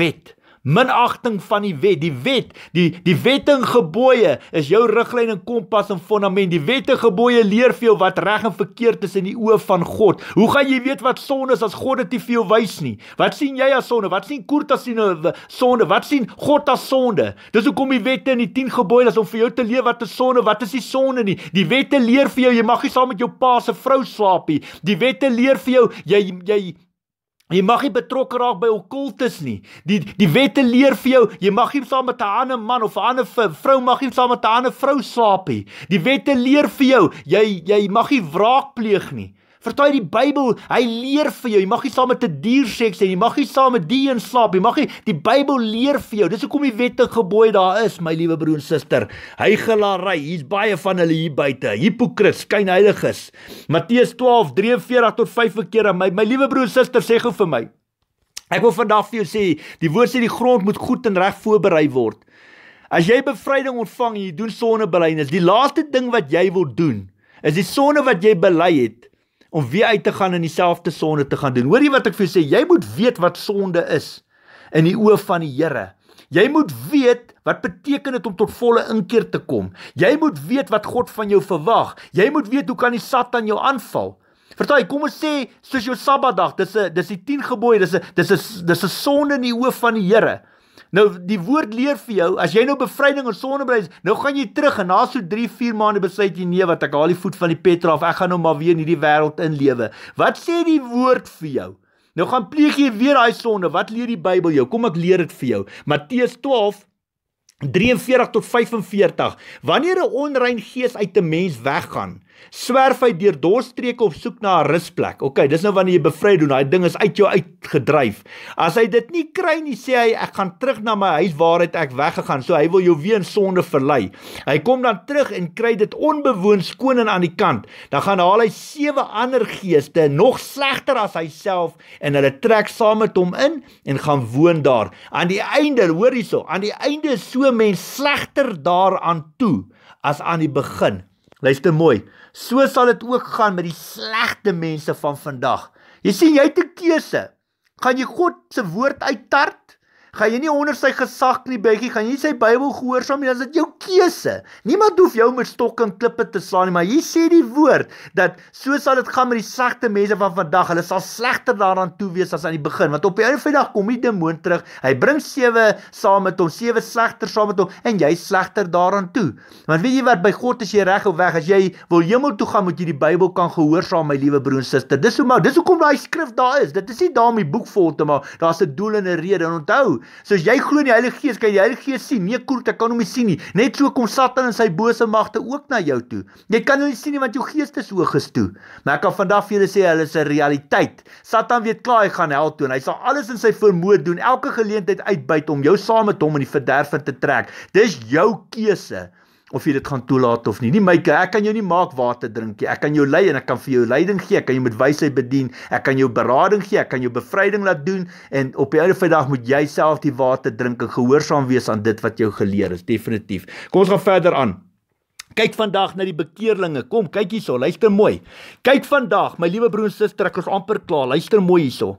Speaker 1: wet minagting van die wet. Die wet, die die wette en gebooie is jou riglyn en kompas en fondament. Die wette en gebooie leer vir jou wat reg en verkeerd is in die oë van God. Hoe gaan jy weet wat sonde is as God dit nie vir jou wys nie? Wat sien jy as sonde? Wat sien Koert as sien eh, sonde? Wat sien God as sonde? Dis hoekom die wette en die 10 gebooie is om vir jou te leer wat is sonde, wat is die sonde nie. Die wette leer vir jou jy mag nie saam met jou pa se vrou slaap nie. Die wette leer vir jou jy jy Jy mag nie betrokke raak by okkultes nie. Die die wette leer vir jou, jy mag nie saam met 'n ander man of 'n ander vrou mag nie saam met 'n ander vrou slaap nie. Die wette leer vir jou, jy jy mag nie wraak pleeg nie. Vertaai die Bybel. Hy leer vir jou. Jy mag nie saam met 'n die dier seks hê nie. Jy mag nie saam met die een slaap nie. Jy mag nie. Die Bybel leer vir jou. Dis hoekom die wette gebooi daar is, my liewe broer en suster. Hy gelaarai. Hier's baie van hulle hier buite. Hipokrits, skyn heiliges. Matteus 12:43 tot 5 keer. My my liewe broer en suster sê gou vir my. Ek wil vandag vir jou sê, die woord sê die grond moet goed en reg voorberei word. As jy bevryding ontvang en jy doen sonnebelyning, die laaste ding wat jy wil doen, is die sonne wat jy belei het om weer uit te gaan in dieselfde sonde te gaan doen. Hoor jy wat ek vir jou sê? Jy moet weet wat sonde is in die oë van die Here. Jy moet weet wat beteken dit om tot volle inkeer te kom. Jy moet weet wat God van jou verwag. Jy moet weet hoe kan die Satan jou aanval? Vertel, kom ons sê soos jou Sabbatdag, dis 'n dis die 10 gebooie, dis 'n dis 'n dis 'n sonde in die oë van die Here. Nou die woord leer vir jou, as jy nou bevryding en sonnebrei is, nou gaan jy terug en na so 3-4 maande besluit jy nee, wat ek haal die voet van die petra af. Ek gaan nou maar weer in hierdie wêreld in lewe. Wat sê die woord vir jou? Nou gaan pleeg jy weer daai sonde. Wat leer die Bybel jou? Kom ek leer dit vir jou. Matteus 12 43 tot 45 Wanneer 'n onrein gees uit 'n mens weggaan, swerf hy deur dorstreke op soek na 'n rusplek. OK, dis nou wanneer jy bevry doen, daai ding is uit jou uitgedryf. As hy dit nie kry nie, sê hy ek gaan terug na my huis waaruit ek weggegaan. So hy wil jou weer in sonde verlei. Hy kom dan terug en kry dit onbewoon skoon aan die kant. Dan gaan haal hy sewe ander geeste, nog slegter as hy self, en hulle trek saam met hom in en gaan woon daar. Aan die einde, hoor hierso, aan die einde so 'n mens slegter daaraan toe as aan die begin. Luister mooi. So sal dit ook gaan met die slegte mense van vandag. Jy sien, jy het 'n keuse. Gaan jy God se woord uittart Gaan jy nie onder sy gesag nie, Bekkie, gaan jy nie sy Bybel gehoorsaam nie, dan is dit jou keuse. Niemand hoef jou met stokke en klippe te slaan nie, maar hier sê die woord dat so sal dit gaan met die sagte mense van vandag. Hulle sal slegter daaraan toe wees as aan die begin, want op die einde van die dag kom die demoon terug. Hy bring sewe saam met hom, sewe slegter saam met hom en jy slegter daaraan toe. Want weet jy wat, by God is jy reg of weg. As jy wil hemel toe gaan, moet jy die Bybel kan gehoorsaam, my liewe broer en suster. Dis hoe maar, dis hoekom daai skrif daar is. Dit is nie daar om die boek vol te maak. Daar's 'n doel en 'n rede. En onthou Soos jy glo in die Heilige Gees, kan jy die Heilige Gees sien. Nee, kort, ek kan hom nie sien nie. Net so kom Satan en sy bose magte ook na jou toe. Jy kan hom nie sien nie want jou gees is hoogs toe. Maar ek kan vandag vir julle sê hulle is 'n realiteit. Satan weet klaar hy gaan hel toe en hy sal alles in sy vermoë doen, elke geleentheid uitbuit om jou saam met hom in die verderf te trek. Dis jou keuse of jy dit gaan toelaat of nie. Nie my ek kan jou nie maak water drink nie. Ek kan jou lei en ek kan vir jou leiding gee. Ek kan jou met wysheid bedien. Ek kan jou berading gee. Ek kan jou bevryding laat doen en op die ouer van dag moet jy self die water drink en gehoorsaam wees aan dit wat jou geleer is. Definitief. Kom ons gaan verder aan. Kyk vandag na die bekeerlinge. Kom, kyk hierso, luister mooi. Kyk vandag, my liewe broer en suster, ek is amper klaar. Luister mooi hierso.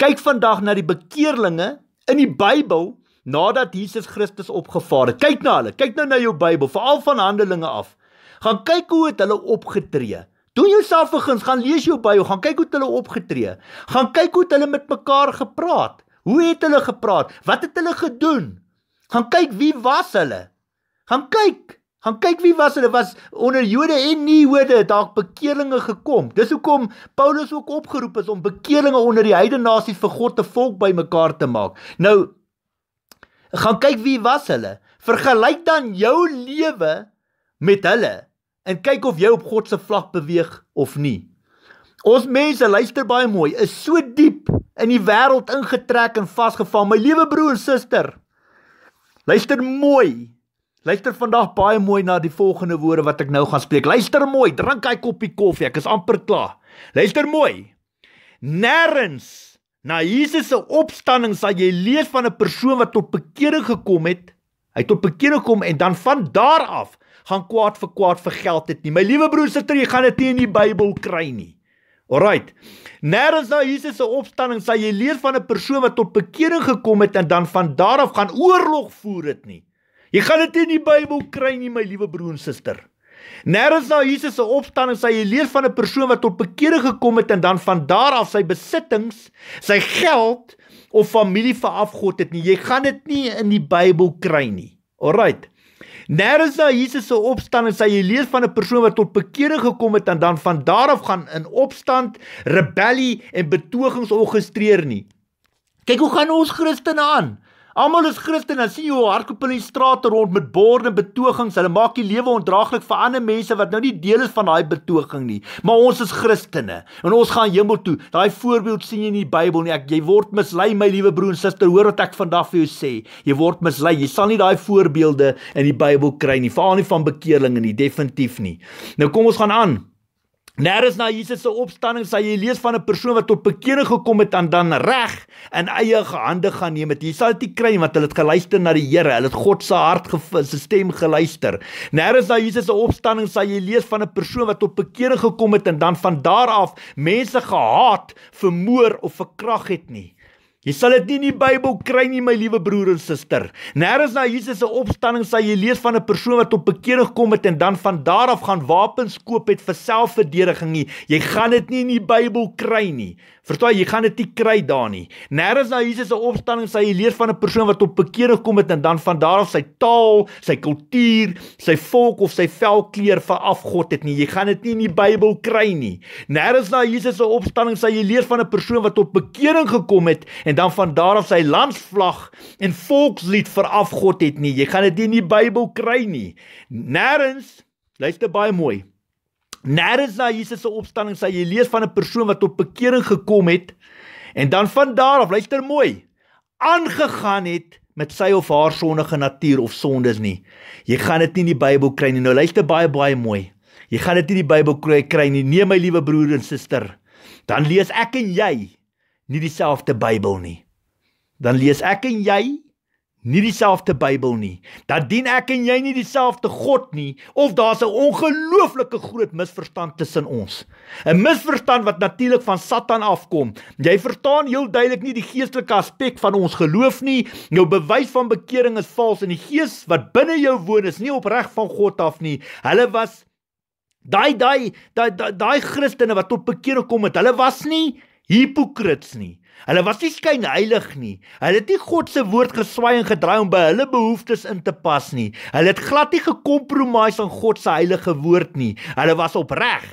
Speaker 1: Kyk vandag na die bekeerlinge in die Bybel nadat Jesus Christus opgevaar het. Kyk na hulle, kyk nou na jou Bybel, veral van Handelinge af. Gaan kyk hoe het hulle opgetree. Doen jouself vergens, gaan lees jou Bybel, gaan kyk hoe het hulle opgetree. Gaan kyk hoe het hulle met mekaar gepraat. Hoe het hulle gepraat? Wat het hulle gedoen? Gaan kyk wie was hulle? Gaan kyk Han kyk wie was hulle was onder Jode en nie Jode dalk bekeerlinge gekom. Dis hoekom Paulus ook opgeroep is om bekeerlinge onder die heidene nasies vir God te volk bymekaar te maak. Nou gaan kyk wie was hulle. Vergelyk dan jou lewe met hulle en kyk of jy op God se vlak beweeg of nie. Ons mense luister baie mooi, is so diep in die wêreld ingetrek en vasgevang. My liewe broer en suster, luister mooi. Luister vandag baie mooi na die volgende woorde wat ek nou gaan spreek. Luister mooi, drink hy koppie koffie, ek is amper klaar. Luister mooi. Nêrens Na Jesus se opstanding sal jy leer van 'n persoon wat tot bekering gekom het. Hy tot bekering kom en dan van daar af gaan kwaad vir kwaad vir geld het nie. My liewe broers en susters, jy gaan dit nie in die Bybel kry nie. Alrite. Nadat na Jesus se opstanding sal jy leer van 'n persoon wat tot bekering gekom het en dan van daar af gaan oorlog voer dit nie. Jy gaan dit nie in die Bybel kry nie, my liewe broers en susters. Nêrens na Jesus se opstanding sê jy leer van 'n persoon wat tot bekering gekom het en dan van daar af sy besittings, sy geld of familie vir afgod het nie. Jy gaan dit nie in die Bybel kry nie. Alrite. Nêrens na Jesus se opstanding sê jy leer van 'n persoon wat tot bekering gekom het en dan van daar af gaan in opstand, rebellie en betogings orkestreer nie. Kyk hoe gaan ons Christene aan. Almal is Christene, sien jy hoe hardloop hulle in die strate rond met borde betogings. Hulle maak die lewe ondraaglik vir ander mense wat nou nie deel is van daai betoging nie. Maar ons is Christene en ons gaan hemel toe. Daai voorbeeld sien jy in die Bybel nie. Ek jy word mislei my liewe broer en suster. Hoor wat ek vandag vir jou sê. Jy word mislei. Jy sal nie daai voorbeelde in die Bybel kry nie. Veral nie van bekeerlinge nie, definitief nie. Nou kom ons gaan aan. Nares na Jesus se opstanding sal jy lees van 'n persoon wat tot bekering gekom het en dan reg in eie gehande gaan neem het. Jy sal dit kry want hulle het geluister na die Here, hulle het God se hart se stem geluister. Nares na Jesus se opstanding sal jy lees van 'n persoon wat tot bekering gekom het en dan van daar af mense gehaat, vermoor of verkrag het nie. Jy sal dit nie in die Bybel kry nie, my liewe broer en suster. Nêrens na Jesus se opstanding sal jy lees van 'n persoon wat tot bekering gekom het en dan van daar af gaan wapens koop het vir selfverdediging nie. Jy gaan dit nie in die Bybel kry nie. Verstaan jy, jy gaan dit nie kry daar nie. Nêrens na Jesus se opstanding sal jy leer van 'n persoon wat tot bekering kom het en dan van daar af sy taal, sy kultuur, sy volk of sy velkleur veraf God het nie. Jy gaan dit nie in die Bybel kry nie. Nêrens na Jesus se opstanding sal jy leer van 'n persoon wat tot bekering gekom het en dan van daar af sy landsvlag en volkslied veraf God het nie. Jy gaan dit nie in die Bybel kry nie. Nêrens, luister baie mooi. Nêrens na Jesus se opstanding sal jy lees van 'n persoon wat tot bekering gekom het en dan van daar af luister mooi aangegaan het met sy of haar sondige natuur of sondes nie. Jy gaan dit nie in die Bybel kry nie. Nou luister baie baie mooi. Jy gaan dit nie in die Bybel kry kry nie. Nee my liewe broer en suster, dan lees ek en jy nie dieselfde Bybel nie. Dan lees ek en jy nie dieselfde Bybel nie. Dat dien ek en jy nie dieselfde God nie of daar's 'n ongelooflike groot misverstand tussen ons. 'n Misverstand wat natuurlik van Satan afkom. Jy verstaan heel duidelik nie die geestelike aspek van ons geloof nie. Jou bewys van bekering is vals en die gees wat binne jou woon is nie opreg van God af nie. Hulle was daai daai daai daai Christene wat tot bekering kom het. Hulle was nie hipokrits nie. Hulle was nie skynheilig nie. Hulle het nie God se woord geswaai en gedraai om by hulle behoeftes in te pas nie. Hulle het glad nie gekompromise aan God se heilige woord nie. Hulle was opreg.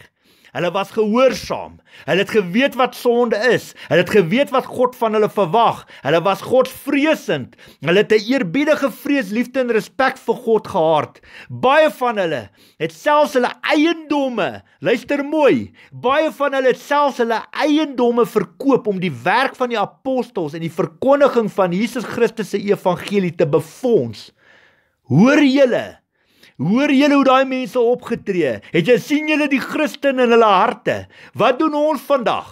Speaker 1: Hulle was gehoorsaam. Hulle het geweet wat sonde is. Hulle het geweet wat God van hulle verwag. Hulle was Godvreesend. Hulle het 'n eerbiedige vrees, liefde en respek vir God gehad. Baie van hulle het selfs hulle eiendomme, luister mooi, baie van hulle het selfs hulle eiendomme verkoop om die werk van die apostels en die verkondiging van Jesus Christus se evangelie te befonds. Hoor julle? Hoor julle hoe daai mense opgetree? Het jy sien julle die Christen in hulle harte? Wat doen ons vandag?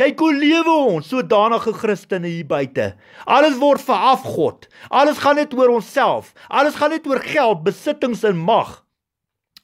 Speaker 1: Kyk hoe lewe ons sodanige Christene hier buite. Alles word verafgod. Alles gaan net oor onsself. Alles gaan net oor geld, besittings en mag.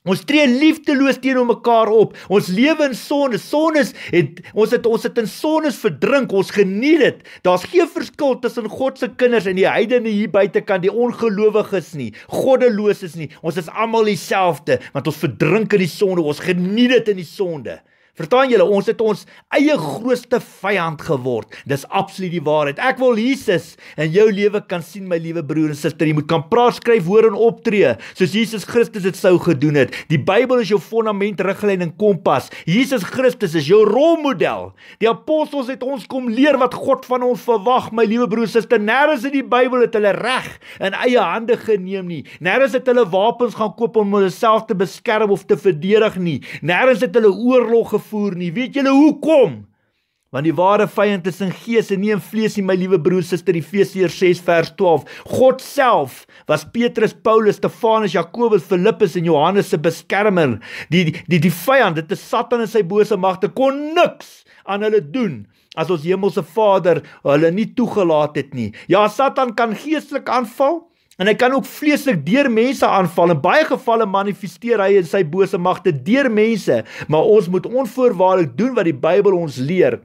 Speaker 1: Ons tree liefdeloos teenoor mekaar op. Ons lewe in sonde. Sondes het ons het ons het in sondes verdrink. Ons geniet dit. Daar's geen verskil tussen God se kinders en die heidene hier buitekant, die ongelowiges nie, goddeloses nie. Ons is almal dieselfde want ons verdrink in die sonde. Ons geniet dit in die sonde. Verstaan julle, ons het ons eie grootste vyand geword. Dis absoluut die waarheid. Ek wil Jesus in jou lewe kan sien, my liewe broer en suster. Jy moet kan praat, skryf, hoor en optree soos Jesus Christus dit sou gedoen het. Die Bybel is jou fondament, riglyn en kompas. Jesus Christus is jou rolmodel. Die apostels het ons kom leer wat God van ons verwag, my liewe broer en suster. Nêrens in die Bybel het hulle reg in eie hande geneem nie. Nêrens het hulle wapens gaan koop om hulle self te beskerm of te verdedig nie. Nêrens het hulle oorlog gevoer nie. Weet julle hoekom? Want die ware vyand is in gees en nie in vlees nie, my liewe broer suster Efesiërs 6 vers 12. God self was Petrus, Paulus, Stefanus, Jakobus, Filippus en Johannes se beskermer. Die die die vyand, dit is Satan en sy bose magte kon niks aan hulle doen as ons hemelse Vader hulle nie toegelaat het nie. Ja, Satan kan geestelik aanval, En hy kan ook vleeslik deur mense aanval. In baie gevalle manifesteer hy in sy bose magte deur mense, maar ons moet onvoorwaardelik doen wat die Bybel ons leer.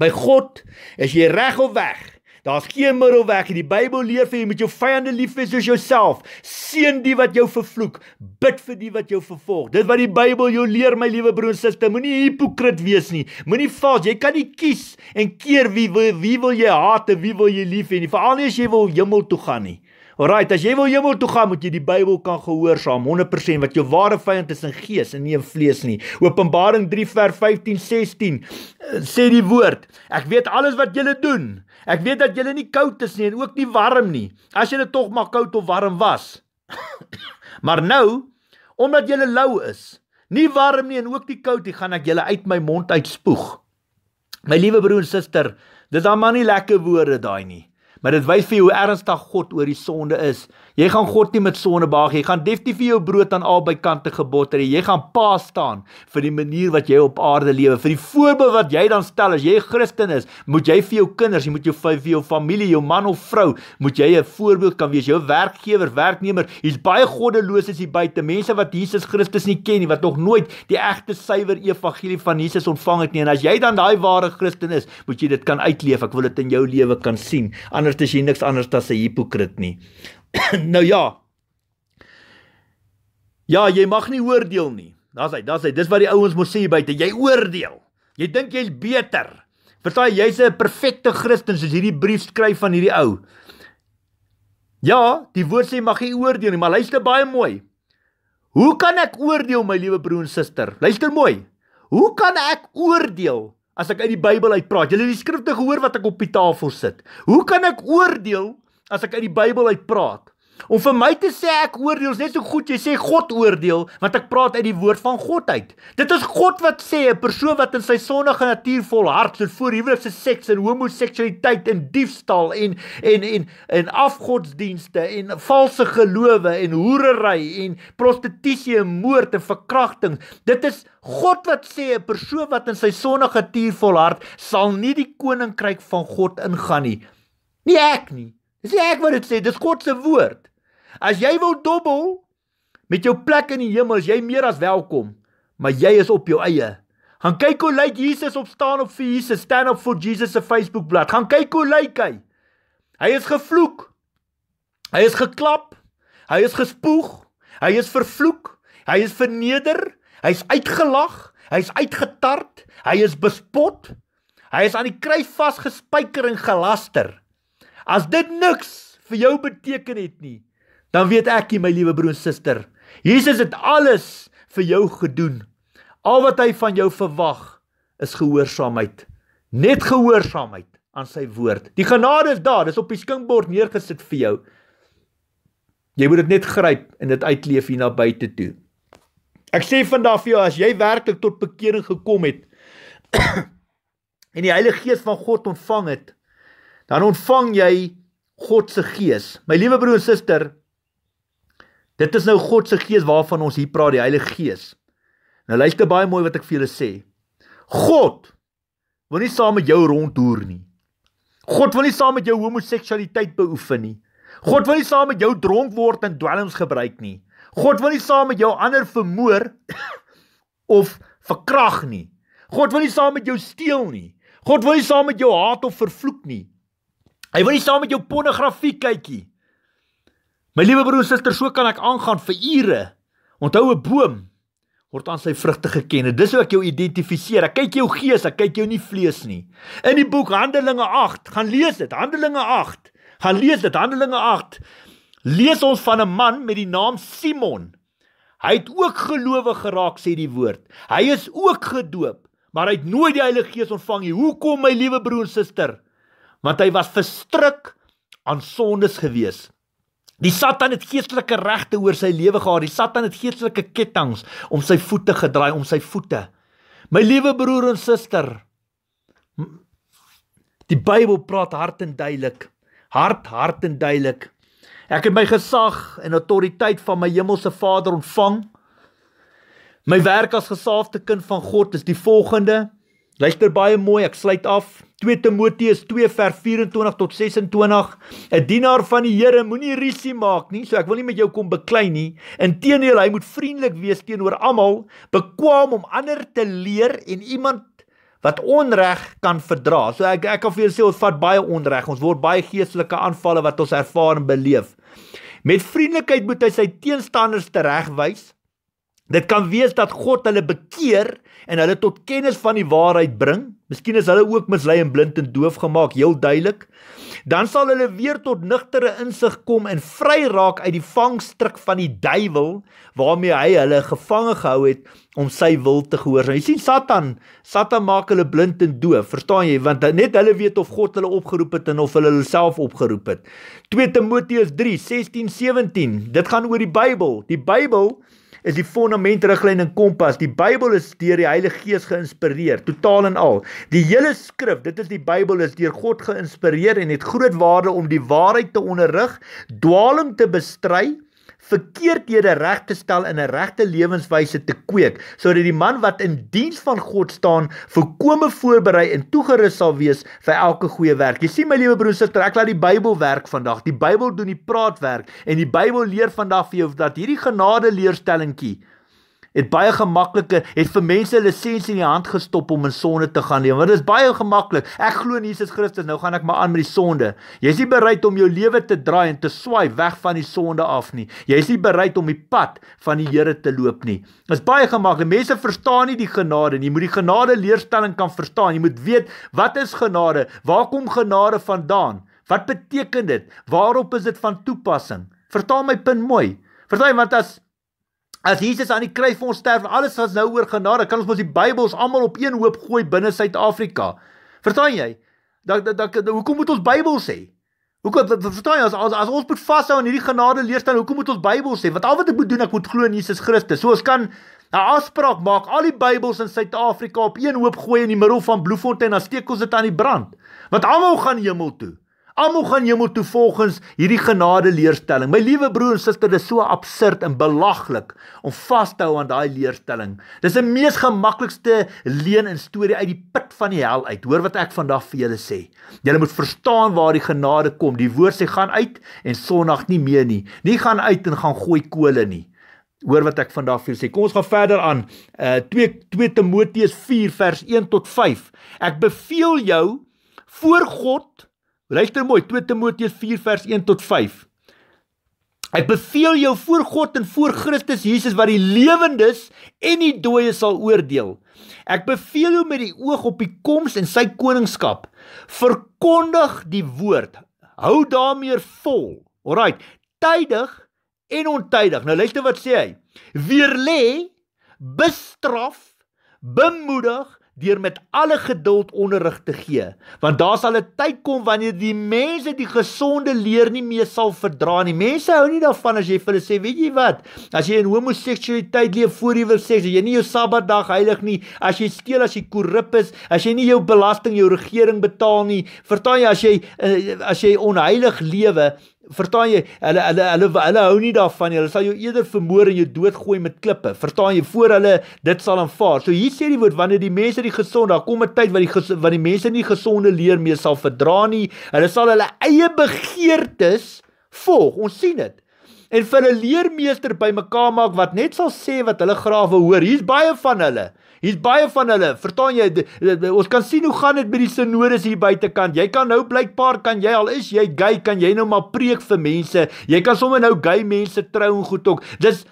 Speaker 1: By God is jy reg of weg. Daar's geen middelweg nie. Die Bybel leer vir jy moet jou vyande lief hê soos jouself. Seën die wat jou vervloek, bid vir die wat jou vervolg. Dit wat die Bybel jou leer, my liewe broer en suster, moenie hipokrit wees nie. Moenie vals, jy kan nie kies en keer wie wie wil jy haat en wie wil jy lief hê nie. Veral nie as jy wil hemel toe gaan nie. Alraai, as jy wil hemel toe gaan, moet jy die Bybel kan gehoorsaam 100% wat jou ware vyand is in gees en nie in vlees nie. Openbaring 3 vers 15 16 eh, sê die woord: Ek weet alles wat julle doen. Ek weet dat julle nie koud is nie en ook nie warm nie. As julle tog maar koud of warm was. *coughs* maar nou, omdat julle lou is, nie warm nie en ook nie koud nie, gaan ek julle uit my mond uitspoeg. My liewe broer en suster, dis dan maar nie lekker woorde daai nie. Maar dit wys vir hoe ernstig God oor die sonde is Jy gaan God nie met sonde baag nie. Jy gaan definitief vir jou brood aan albei kante gebotter. Jy gaan pa staan vir die manier wat jy op aarde lewe, vir die voorbeeld wat jy dan stel as jy 'n Christen is. Moet jy vir jou kinders, jy moet jou vir jou familie, jou man of vrou, moet jy 'n voorbeeld kan wees. Jou werkgewer, werknemer, hier's baie goddeloses hier buite, mense wat Jesus Christus nie ken nie, wat nog nooit die egte suiwer evangelie van Jesus ontvang het nie. En as jy dan daai ware Christen is, moet jy dit kan uitleef. Ek wil dit in jou lewe kan sien. Anders is jy niks anders as 'n hipokrit nie. *coughs* nou ja. Ja, jy mag nie oordeel nie. Daar's hy, daar's hy. Dis wat die ouens mos sê buite. Jy oordeel. Jy dink jy's beter. Verstaan jy, jy's 'n perfekte Christen soos hierdie brief skryf van hierdie ou. Ja, die woord sê mag jy oordeel nie, maar luister baie mooi. Hoe kan ek oordeel my liewe broer en suster? Luister mooi. Hoe kan ek oordeel as ek uit die Bybel uit praat? Jy het die skrifte gehoor wat ek op die tafel sit. Hoe kan ek oordeel as ek uit die Bybel uit praat. Om vir my te sê ek oordeel is net so goed jy sê God oordeel want ek praat uit die woord van God uit. Dit is God wat sê 'n persoon wat in sy sondige natuur volhard in voorhuwelikse seks en homoseksualiteit en diefstal en en en en afgodsdienste en valse gelowe en hoerery en prostitusie en moord en verkrachting. Dit is God wat sê 'n persoon wat in sy sondige natuur volhard sal nie die koninkryk van God ingaan nie. Nie ek nie. Dis nie ek wat dit sê, dis God se woord. As jy wil dobbel met jou plek in die hemel, as jy meer as welkom, maar jy is op jou eie. Gaan kyk hoe lyk Jesus op staan op vir Jesus, stand up for Jesus se Facebook bladsy. Gaan kyk hoe lyk hy. Hy is gevloek. Hy is geklap. Hy is gespoeg. Hy is vervloek. Hy is verneder. Hy's uitgelag. Hy's uitgetart. Hy is bespot. Hy is aan die kruis vasgespijker en gelaster. As dit niks vir jou beteken het nie, dan weet ek nie my liewe broer en suster. Jesus het alles vir jou gedoen. Al wat hy van jou verwag is gehoorsaamheid. Net gehoorsaamheid aan sy woord. Die genade is daar, dis op die skinkbord neergesit vir jou. Jy moet dit net gryp en dit uitleef hier na buite toe. Ek sê vandag vir jou as jy werklik tot bekering gekom het *coughs* en die Heilige Gees van God ontvang het, dan ontvang jy God se gees. My liewe broer en suster, dit is nou God se gees waarvan ons hier praat, die Heilige Gees. Nou luister baie mooi wat ek vir julle sê. God wil nie saam met jou rondhoer nie. God wil nie saam met jou homoseksualiteit beoefen nie. God wil nie saam met jou dronk word en dwelms gebruik nie. God wil nie saam met jou ander vermoor *coughs* of verkrag nie. God wil nie saam met jou steel nie. God wil nie saam met jou haat of vervloek nie. Hy wil nie saam met jou pornografie kykie. My liewe broer en suster, so kan ek aangaan vir ure. Onthou 'n boom word aan sy vrugte geken. Dis hoe ek jou identifiseer. Ek kyk jou gees, ek kyk jou nie vlees nie. In die boek Handelinge 8, gaan lees dit. Handelinge 8. Gaan lees dit Handelinge 8. Lees ons van 'n man met die naam Simon. Hy het ook gelowe geraak sê die woord. Hy is ook gedoop, maar hy het nooit die Heilige Gees ontvang nie. Hoekom my liewe broer en suster? want hy was verstruk aan sondes gewees. Die Satan het geestelike regte oor sy lewe gehad. Die Satan het geestelike ketTINGS om sy voete gedraai, om sy voete. My liewe broer en suster, die Bybel praat hard en duidelik. Hard, hard en duidelik. Ek het my gesag en autoriteit van my hemelse Vader ontvang. My werk as gesaafde kind van God is die volgende. Luister baie mooi, ek sluit af. 2 Timoteus 2 vers 24 tot 26 'n dienaar van die Here moenie rusie maak nie so ek wil nie met jou kom beklei nie inteendeel hy moet vriendelik wees teenoor almal bekwam om ander te leer en iemand wat onreg kan verdra so ek ek kan vir julle sê ons vat baie onreg ons word baie geestelike aanvalle wat ons ervaar en beleef met vriendelikheid moet hy sy teenstanders teregwys dit kan wees dat God hulle bekeer en hulle tot kennis van die waarheid bring. Miskien is hulle ook mislei en blind en doof gemaak, heel duidelik. Dan sal hulle weer tot nugtere insig kom en vry raak uit die vangstrik van die duiwel waarmee hy hulle gevange gehou het om sy wil te gehoorsaam. Jy sien Satan, Satan maak hulle blind en doof, verstaan jy? Want net hulle weet of God hulle opgeroep het en of hulle hulself opgeroep het. 2 Timoteus 3:16-17. Dit gaan oor die Bybel. Die Bybel is die fondament, riglyn en kompas. Die Bybel is deur die Heilige Gees geïnspireer, totaal en al. Die hele skrif, dit is die Bybel is deur God geïnspireer en het groot waarde om die waarheid te onderrig, dwaalem te bestry verkeerdhede reg te stel en 'n regte lewenswyse te kweek sodat die man wat in diens van God staan volkome voorberei en toegerus sal wees vir elke goeie werk. Jy sien my liewe broers, ek laat die Bybel werk vandag. Die Bybel doen die praatwerk en die Bybel leer vandag vir jou dat hierdie genade leerstellingkie het baie gemaklike het vir mense lisensie in die hand gestop om in sonde te gaan leef. Want dit is baie gemaklik. Ek glo in Jesus Christus, nou gaan ek maar aan met die sonde. Jy's nie bereid om jou lewe te draai en te swaai weg van die sonde af nie. Jy's nie bereid om die pad van die Here te loop nie. Dit is baie gemaklik. Mense verstaan nie die genade nie. Jy moet die genade leerstelling kan verstaan. Jy moet weet wat is genade? Waar kom genade vandaan? Wat beteken dit? Waarop is dit van toepassing? Vertaal my punt mooi. Vertaal want as As Jesus aan die kruis vir ons sterf, alles wat nou oor genade, kan ons mos die Bybels almal op een hoop gooi binne Suid-Afrika. Verstaan jy? Dat dat, dat dat hoekom moet ons Bybel sê? Hoekom verstaan jy as as, as ons moet vashou aan hierdie genade leerstand, hoekom moet ons Bybel sê? Want al wat ek moet doen, ek moet glo in Jesus Christus. So ons kan 'n afspraak maak, al die Bybels in Suid-Afrika op een hoop gooi in die middel van Bloemfontein en steek ons dit aan die brand. Want almal gaan hemel toe. Almoe gaan jemmer toe volgens hierdie genade leerstelling. My liewe broer en suster, dit is so absurd en belaglik om vas te hou aan daai leerstelling. Dis 'n mees gemaklikste leen en storie uit die put van die hel uit. Hoor wat ek vandag vir julle sê. Julle moet verstaan waar die genade kom. Die woord sê gaan uit en sonnag nie meer nie. Nie gaan uit en gaan gooi kole nie. Hoor wat ek vandag vir julle sê. Kom ons gaan verder aan. Uh 2 2 Timoteus 4 vers 1 tot 5. Ek beveel jou voor God Luister mooi 2 Timoteus 4 vers 1 tot 5. Ek beveel jou voor God en voor Christus Jesus wat die lewendes en die dooies sal oordeel. Ek beveel jou met die oog op die koms en sy koningskap, verkondig die woord. Hou daarmee vol. Alraai, tydig en ontydig. Nou luister wat sê hy. Weer lê, bestraf, bemoedig deur met alle geduld onderrig te gee, want daar sal 'n tyd kom wanneer die mense die gesonde leer nie meer sal verdra nie. Mense hou nie daarvan as jy vir hulle sê, weet jy wat? As jy in homoseksualiteit leef voor jy wil sê jy nie jou Sabbatdag heilig nie, as jy steel, as jy korrup is, as jy nie jou belasting jou regering betaal nie, verstaan jy as jy eh, as jy onheilig lewe, Verstaan jy? Hulle hulle hulle hulle hou nie daarvan nie. Hulle sal jou eerder vermoor en jou doodgooi met klippe. Verstaan jy? Voor hulle dit sal aanvaar. So hier sê die woord wanneer die mense die gesond, daar kom 'n tyd wat die wat die mense nie gesonde leer meer sal verdra nie. Hulle sal hulle eie begeertes volg. Ons sien dit. En vir 'n leermeester bymekaar maak wat net sal sê wat hulle graag wil hoor. Hier's baie van hulle. Hier's baie van hulle. Verstaan jy? Ons kan sien hoe gaan dit by die sinodes hier buitekant. Jy kan nou blykbaar kan jy al is jy gay, kan jy nou maar preek vir mense. Jy kan sommer nou gay mense trou en goed ook. Dis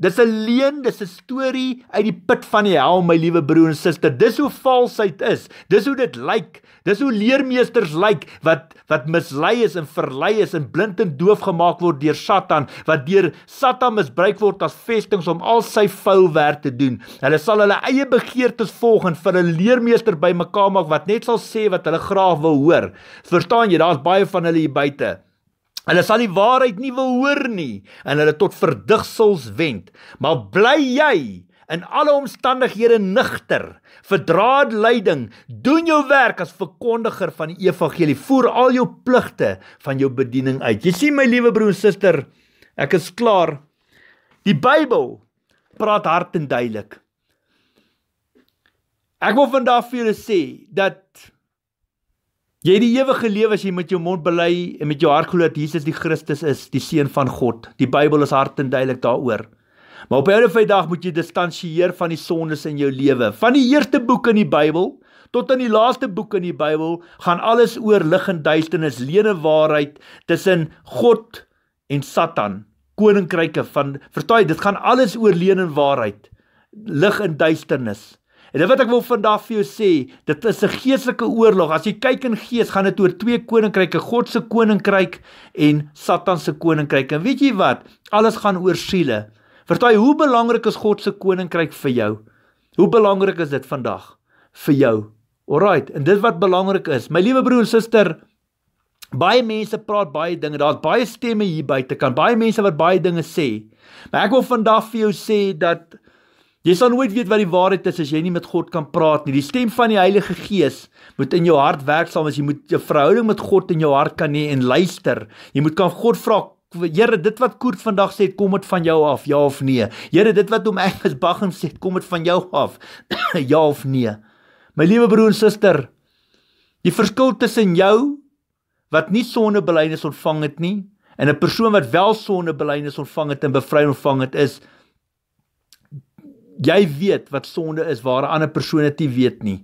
Speaker 1: dis 'n leuen, dis 'n storie uit die put van die hel, my liewe broer en suster. Dis hoe valsheid is. Dis hoe dit lyk. Like. Dis hoe leermeesters lyk like, wat wat mislei is en verlei is en blind en doof gemaak word deur Satan wat deur Satan misbruik word as vestinge om al sy foul werk te doen. Hulle sal hulle eie begeertes volg en vir 'n leermeester bymekaar maak wat net sal sê wat hulle graag wil hoor. Verstaan jy? Daar's baie van hulle hier buite. Hulle sal die waarheid nie wil hoor nie en hulle tot verdigsels wend. Maar bly jy in alle omstandighede nigter Verdra lyding, doen jou werk as verkondiger van die evangelie, voer al jou pligte van jou bediening uit. Jy sien my liewe broer en suster, ek is klaar. Die Bybel praat hard en duidelik. Ek wil vandag vir julle sê dat jy die ewige lewe as jy met jou mond bely en met jou hart glo dat Jesus die Christus is, die seun van God. Die Bybel is hard en duidelik daaroor. Maar op elke Vrydag moet jy distansieer van die sondes in jou lewe. Van die eerste boek in die Bybel tot aan die laaste boek in die Bybel gaan alles oor lig en duisternis, lewe waarheid tussen God en Satan, koninkryke van vertel dit gaan alles oor leuen en waarheid, lig en duisternis. En wat ek wil vandag vir jou sê, dit is 'n geestelike oorlog. As jy kyk in gees, gaan dit oor twee koninkryke, God se koninkryk en Satan se koninkryk. En weet jy wat? Alles gaan oor siele. Vertel hoe belangrik is God se koninkryk vir jou? Hoe belangrik is dit vandag vir jou? Alrite, en dit wat belangrik is, my liewe broer en suster, baie mense praat baie dinge. Daar's baie stemme hier buite kan baie mense wat baie dinge sê. Maar ek wil vandag vir jou sê dat jy sal nooit weet wat die waarheid is as jy nie met God kan praat nie. Die stem van die Heilige Gees moet in jou hart werk, soms jy moet 'n verhouding met God in jou hart kan hê en luister. Jy moet kan God vra, Here, dit wat Koert vandag sê, kom dit van jou af, ja of nee. Here, dit wat hom Agnes Baggin sê, kom dit van jou af, *clears throat* ja of nee. My liewe broer en suster, die verskil tussen jou wat nie sondebelydenis ontvang het nie en 'n persoon wat wel sondebelydenis ontvang het en bevryding ontvang het is jy weet wat sonde is waar 'n ander persoon dit weet nie.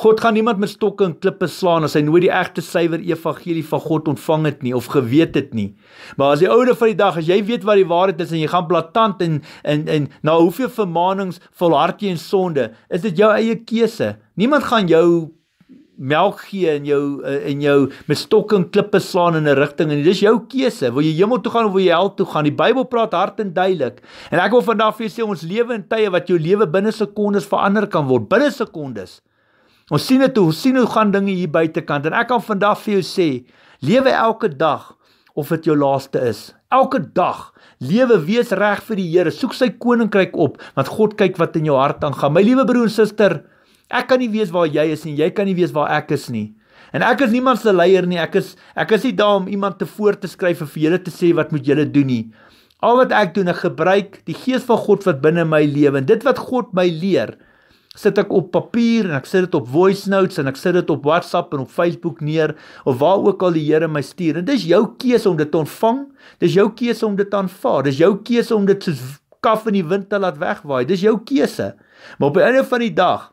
Speaker 1: God gaan niemand met stokke en klippe slaan as hy nooit die regte suiwer evangelie van God ontvang het nie of geweet het nie. Maar as die oude van die dag, as jy weet wat die waarheid is en jy gaan blaatant en en en na hoeveel vermaanings volhard jy in sonde, is dit jou eie keuse. Niemand gaan jou melk gee en jou eh, en jou met stokke en klippe slaan in 'n rigting en dis jou keuse. Wil jy hemel toe gaan of wil jy hel toe gaan? Die Bybel praat hard en duidelik. En ek wil vandag vir julle sê ons lewe in tye wat jou lewe binne sekondes verander kan word. Binne sekondes. Ons sien dit, ons sien hoe gaan dinge hier buitekant en ek kan vandag vir jou sê, lewe elke dag of dit jou laaste is. Elke dag lewe wees reg vir die Here, soek sy koninkryk op, want God kyk wat in jou hart aangaan. My liewe broer en suster, ek kan nie weet waar jy is nie, jy kan nie weet waar ek is nie. En ek is niemand se leier nie. Ek is ek is nie daar om iemand te voor te skryf of vir julle te sê wat moet julle doen nie. Al wat ek doen, ek gebruik die gees van God wat binne my lewe en dit wat God my leer sit ek op papier en ek sit dit op voice notes en ek sit dit op WhatsApp en op Facebook neer of waar ook al die Here my stuur. En dis jou keuse om dit ontvang. Dis jou keuse om dit aanvaar. Dis jou keuse om dit soos kaf in die wind te laat wegwaai. Dis jou keuse. Maar op die einde van die dag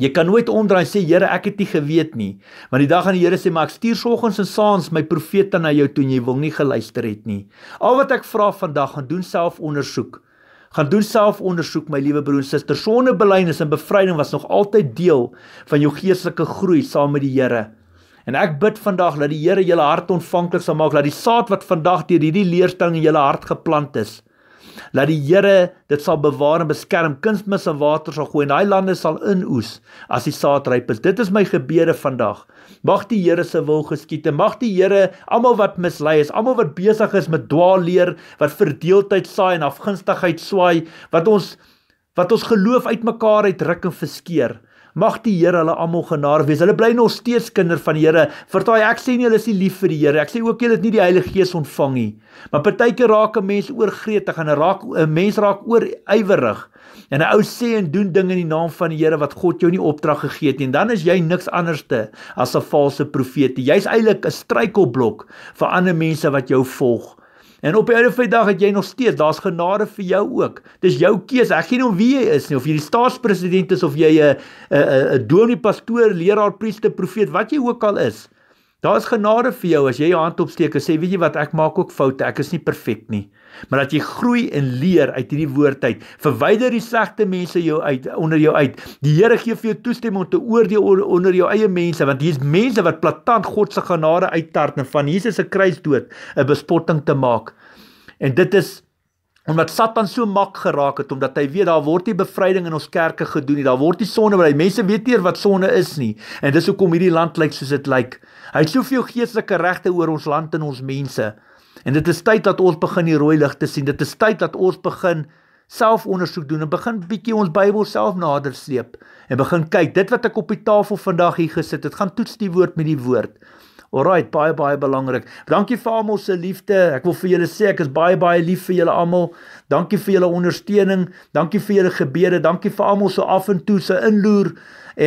Speaker 1: Jy kan nooit omdraai en sê Here, ek het nie geweet nie. Want die dag aan die Here sê, maar ek stuur soggens en saans my profete na jou toe en jy wil nie geluister het nie. Al wat ek vra vandag, gaan doen self ondersoek. Gaan doen selfondersoek my liewe broer en suster. Sonde belydenis en bevryding was nog altyd deel van jou geestelike groei saam met die Here. En ek bid vandag dat die Here julle hart ontvanklik sal maak, dat die saad wat vandag deur hierdie leerstelling in julle hart geplant is, Laat die Here dit sal bewaar en beskerm. Kunstmis en water sal gooi en daai lande sal inoes as die saad ryp is. Dit is my gebede vandag. Mag die Here se wil geskied. Mag die Here almal wat mislei is, almal wat besig is met dwaalleer, wat verdeeldheid saai en afgunstigheid swaai, wat ons wat ons geloof uitmekaar uitruk en verskeer. Mag die Here hulle almal genadig wees. Hulle bly nog steeds kinders van die Here. Vertaai, ek sê nie hulle is nie lief vir die Here. Ek sê ook julle het nie die Heilige Gees ontvang nie. Maar partyke raak 'n mens oorgretig en 'n raak 'n mens raak oorywerig. En 'n ou sê en doen dinge in die naam van die Here wat God jou nie opdrag gegee het nie. En dan is jy niks anderste as 'n valse profeet. Jy's eintlik 'n struikelblok vir ander mense wat jou volg. En op elke dag het jy nog steeds, daar's genade vir jou ook. Dis jou keuse. Ek gee nie om wie jy is nie, of jy die staatspresident is of jy 'n 'n 'n dominee, pastoor, leraar, priester, profeet, wat jy ook al is. Daar is genade vir jou as jy jou hand opsteek en sê weet jy wat ek maak ook foute, ek is nie perfek nie. Maar dat jy groei en leer uit hierdie woordheid. Verwyder die slegte mense jou uit onder jou uit. Die Here gee vir jou toestemming om te oordeel onder jou eie mense want hier's mense wat platant God se genade uitterne van Jesus se kruisdood 'n bespotting te maak. En dit is omdat Satan so mak geraak het omdat hy weet daar word nie bevryding in ons kerke gedoen nie. Daar word nie sonde, want mense weet nie wat sonde is nie. En dis hoekom hierdie land lyk soos dit lyk. Like. Hy het soveel geestelike regte oor ons land en ons mense. En dit is tyd dat ons begin die rooi ligte sien. Dit is tyd dat ons begin self ondersoek doen en begin bietjie ons Bybel self nader sleep en begin kyk dit wat ek op die tafel vandag hier gesit het gaan toets die woord met die woord. Alraight, baie baie belangrik. Dankie vir almal se liefde. Ek wil vir julle sê ek is baie baie lief vir julle almal. Dankie vir julle ondersteuning, dankie vir julle gebede, dankie vir almal se af en toe se inloer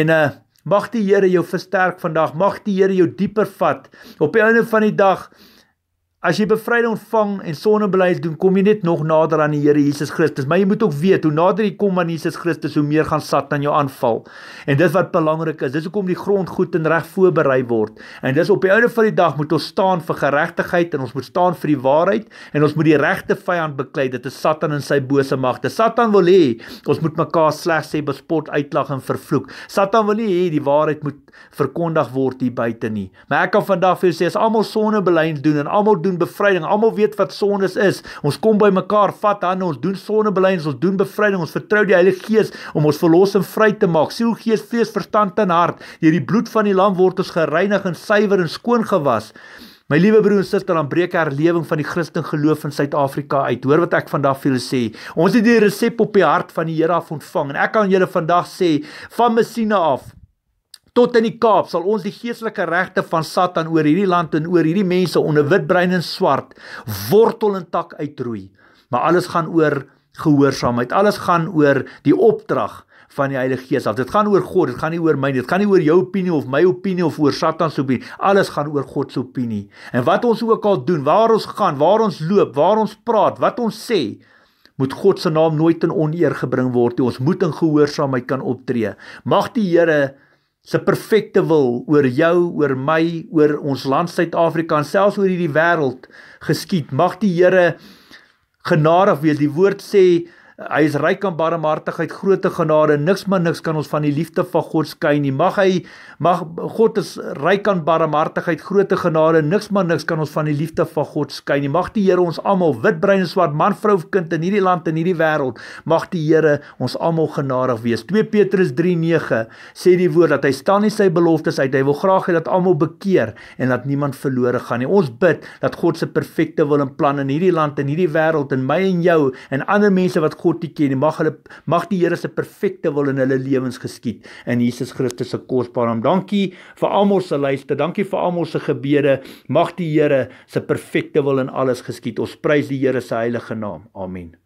Speaker 1: en uh Mag die Here jou versterk vandag. Mag die Here jou dieper vat. Op die einde van die dag As jy bevryding ontvang en sondebeleid doen, kom jy net nog nader aan die Here Jesus Christus. Maar jy moet ook weet, hoe nader jy kom aan Jesus Christus, hoe meer gaan Satan jou aanval. En dit wat belangrik is, dis hoekom die grond goed en reg voorberei word. En dis op die einde van die dag moet ons staan vir geregtigheid en ons moet staan vir die waarheid en ons moet die regte vyand beklei. Dit is Satan en sy bose magte. Satan wil hê ons moet mekaar sleg sê, bespot, uitlag en vervloek. Satan wil nie hê die waarheid moet verkondig word hier buite nie. Maar ek kan vandag vir jou sê as almal sondebeleid doen en almal doen bevryding. Almal weet wat sondes is. Ons kom by mekaar, vat hande, ons doen sondebelydenis, ons doen bevryding. Ons vertrou die Heilige Gees om ons verlossing vry te maak. Siel, gees, vlees, verstand en hart. Deur die bloed van die lam word ons gereinig en suiwer en skoon gewas. My liewe broer en suster, dan breek herlewing van die Christen geloof in Suid-Afrika uit. Hoor wat ek vandag vir julle sê. Ons het die resep op die hart van die Here af ontvang en ek kan julle vandag sê van Messina af tot in die Kaap sal ons die geestelike regte van Satan oor hierdie land en oor hierdie mense onder wit brein en swart wortel en tak uitroei. Maar alles gaan oor gehoorsaamheid. Alles gaan oor die opdrag van die Heilige Gees. Dit gaan oor God, dit gaan nie oor my nie. Dit gaan nie oor jou opinie of my opinie of oor Satan se opinie. Alles gaan oor God se opinie. En wat ons ook al doen, waar ons gaan, waar ons loop, waar ons praat, wat ons sê, moet God se naam nooit in oneer gebring word nie. Ons moet in gehoorsaamheid kan optree. Mag die Here se perfekte wil oor jou, oor my, oor ons land Suid-Afrika en selfs oor hierdie wêreld geskied. Mag die Here genadig wees. Die woord sê Hy is ryk aan barmhartigheid, grootte genade. Niks maar niks kan ons van die liefde van God skei nie. Mag hy mag God is ryk aan barmhartigheid, grootte genade. Niks maar niks kan ons van die liefde van God skei nie. Mag die Here ons almal wit, bruin en swart, man, vrou, kind in hierdie land en hierdie wêreld, mag die Here ons almal genadig wees. 2 Petrus 3:9 sê die woord dat hy staan nie sy beloftes uit. Hy wil graag hê dat almal bekeer en dat niemand verlore gaan nie. Ons bid dat God se perfekte wil en plan in hierdie land en hierdie wêreld en my en jou en ander mense wat God God te ken en mag hulle mag die Here se perfekte wil in hulle lewens geskied in Jesus Christus se kosbare naam. Dankie vir almal se luister, dankie vir almal se gebede. Mag die Here se perfekte wil in alles geskied. Ons prys die Here se heilige naam. Amen.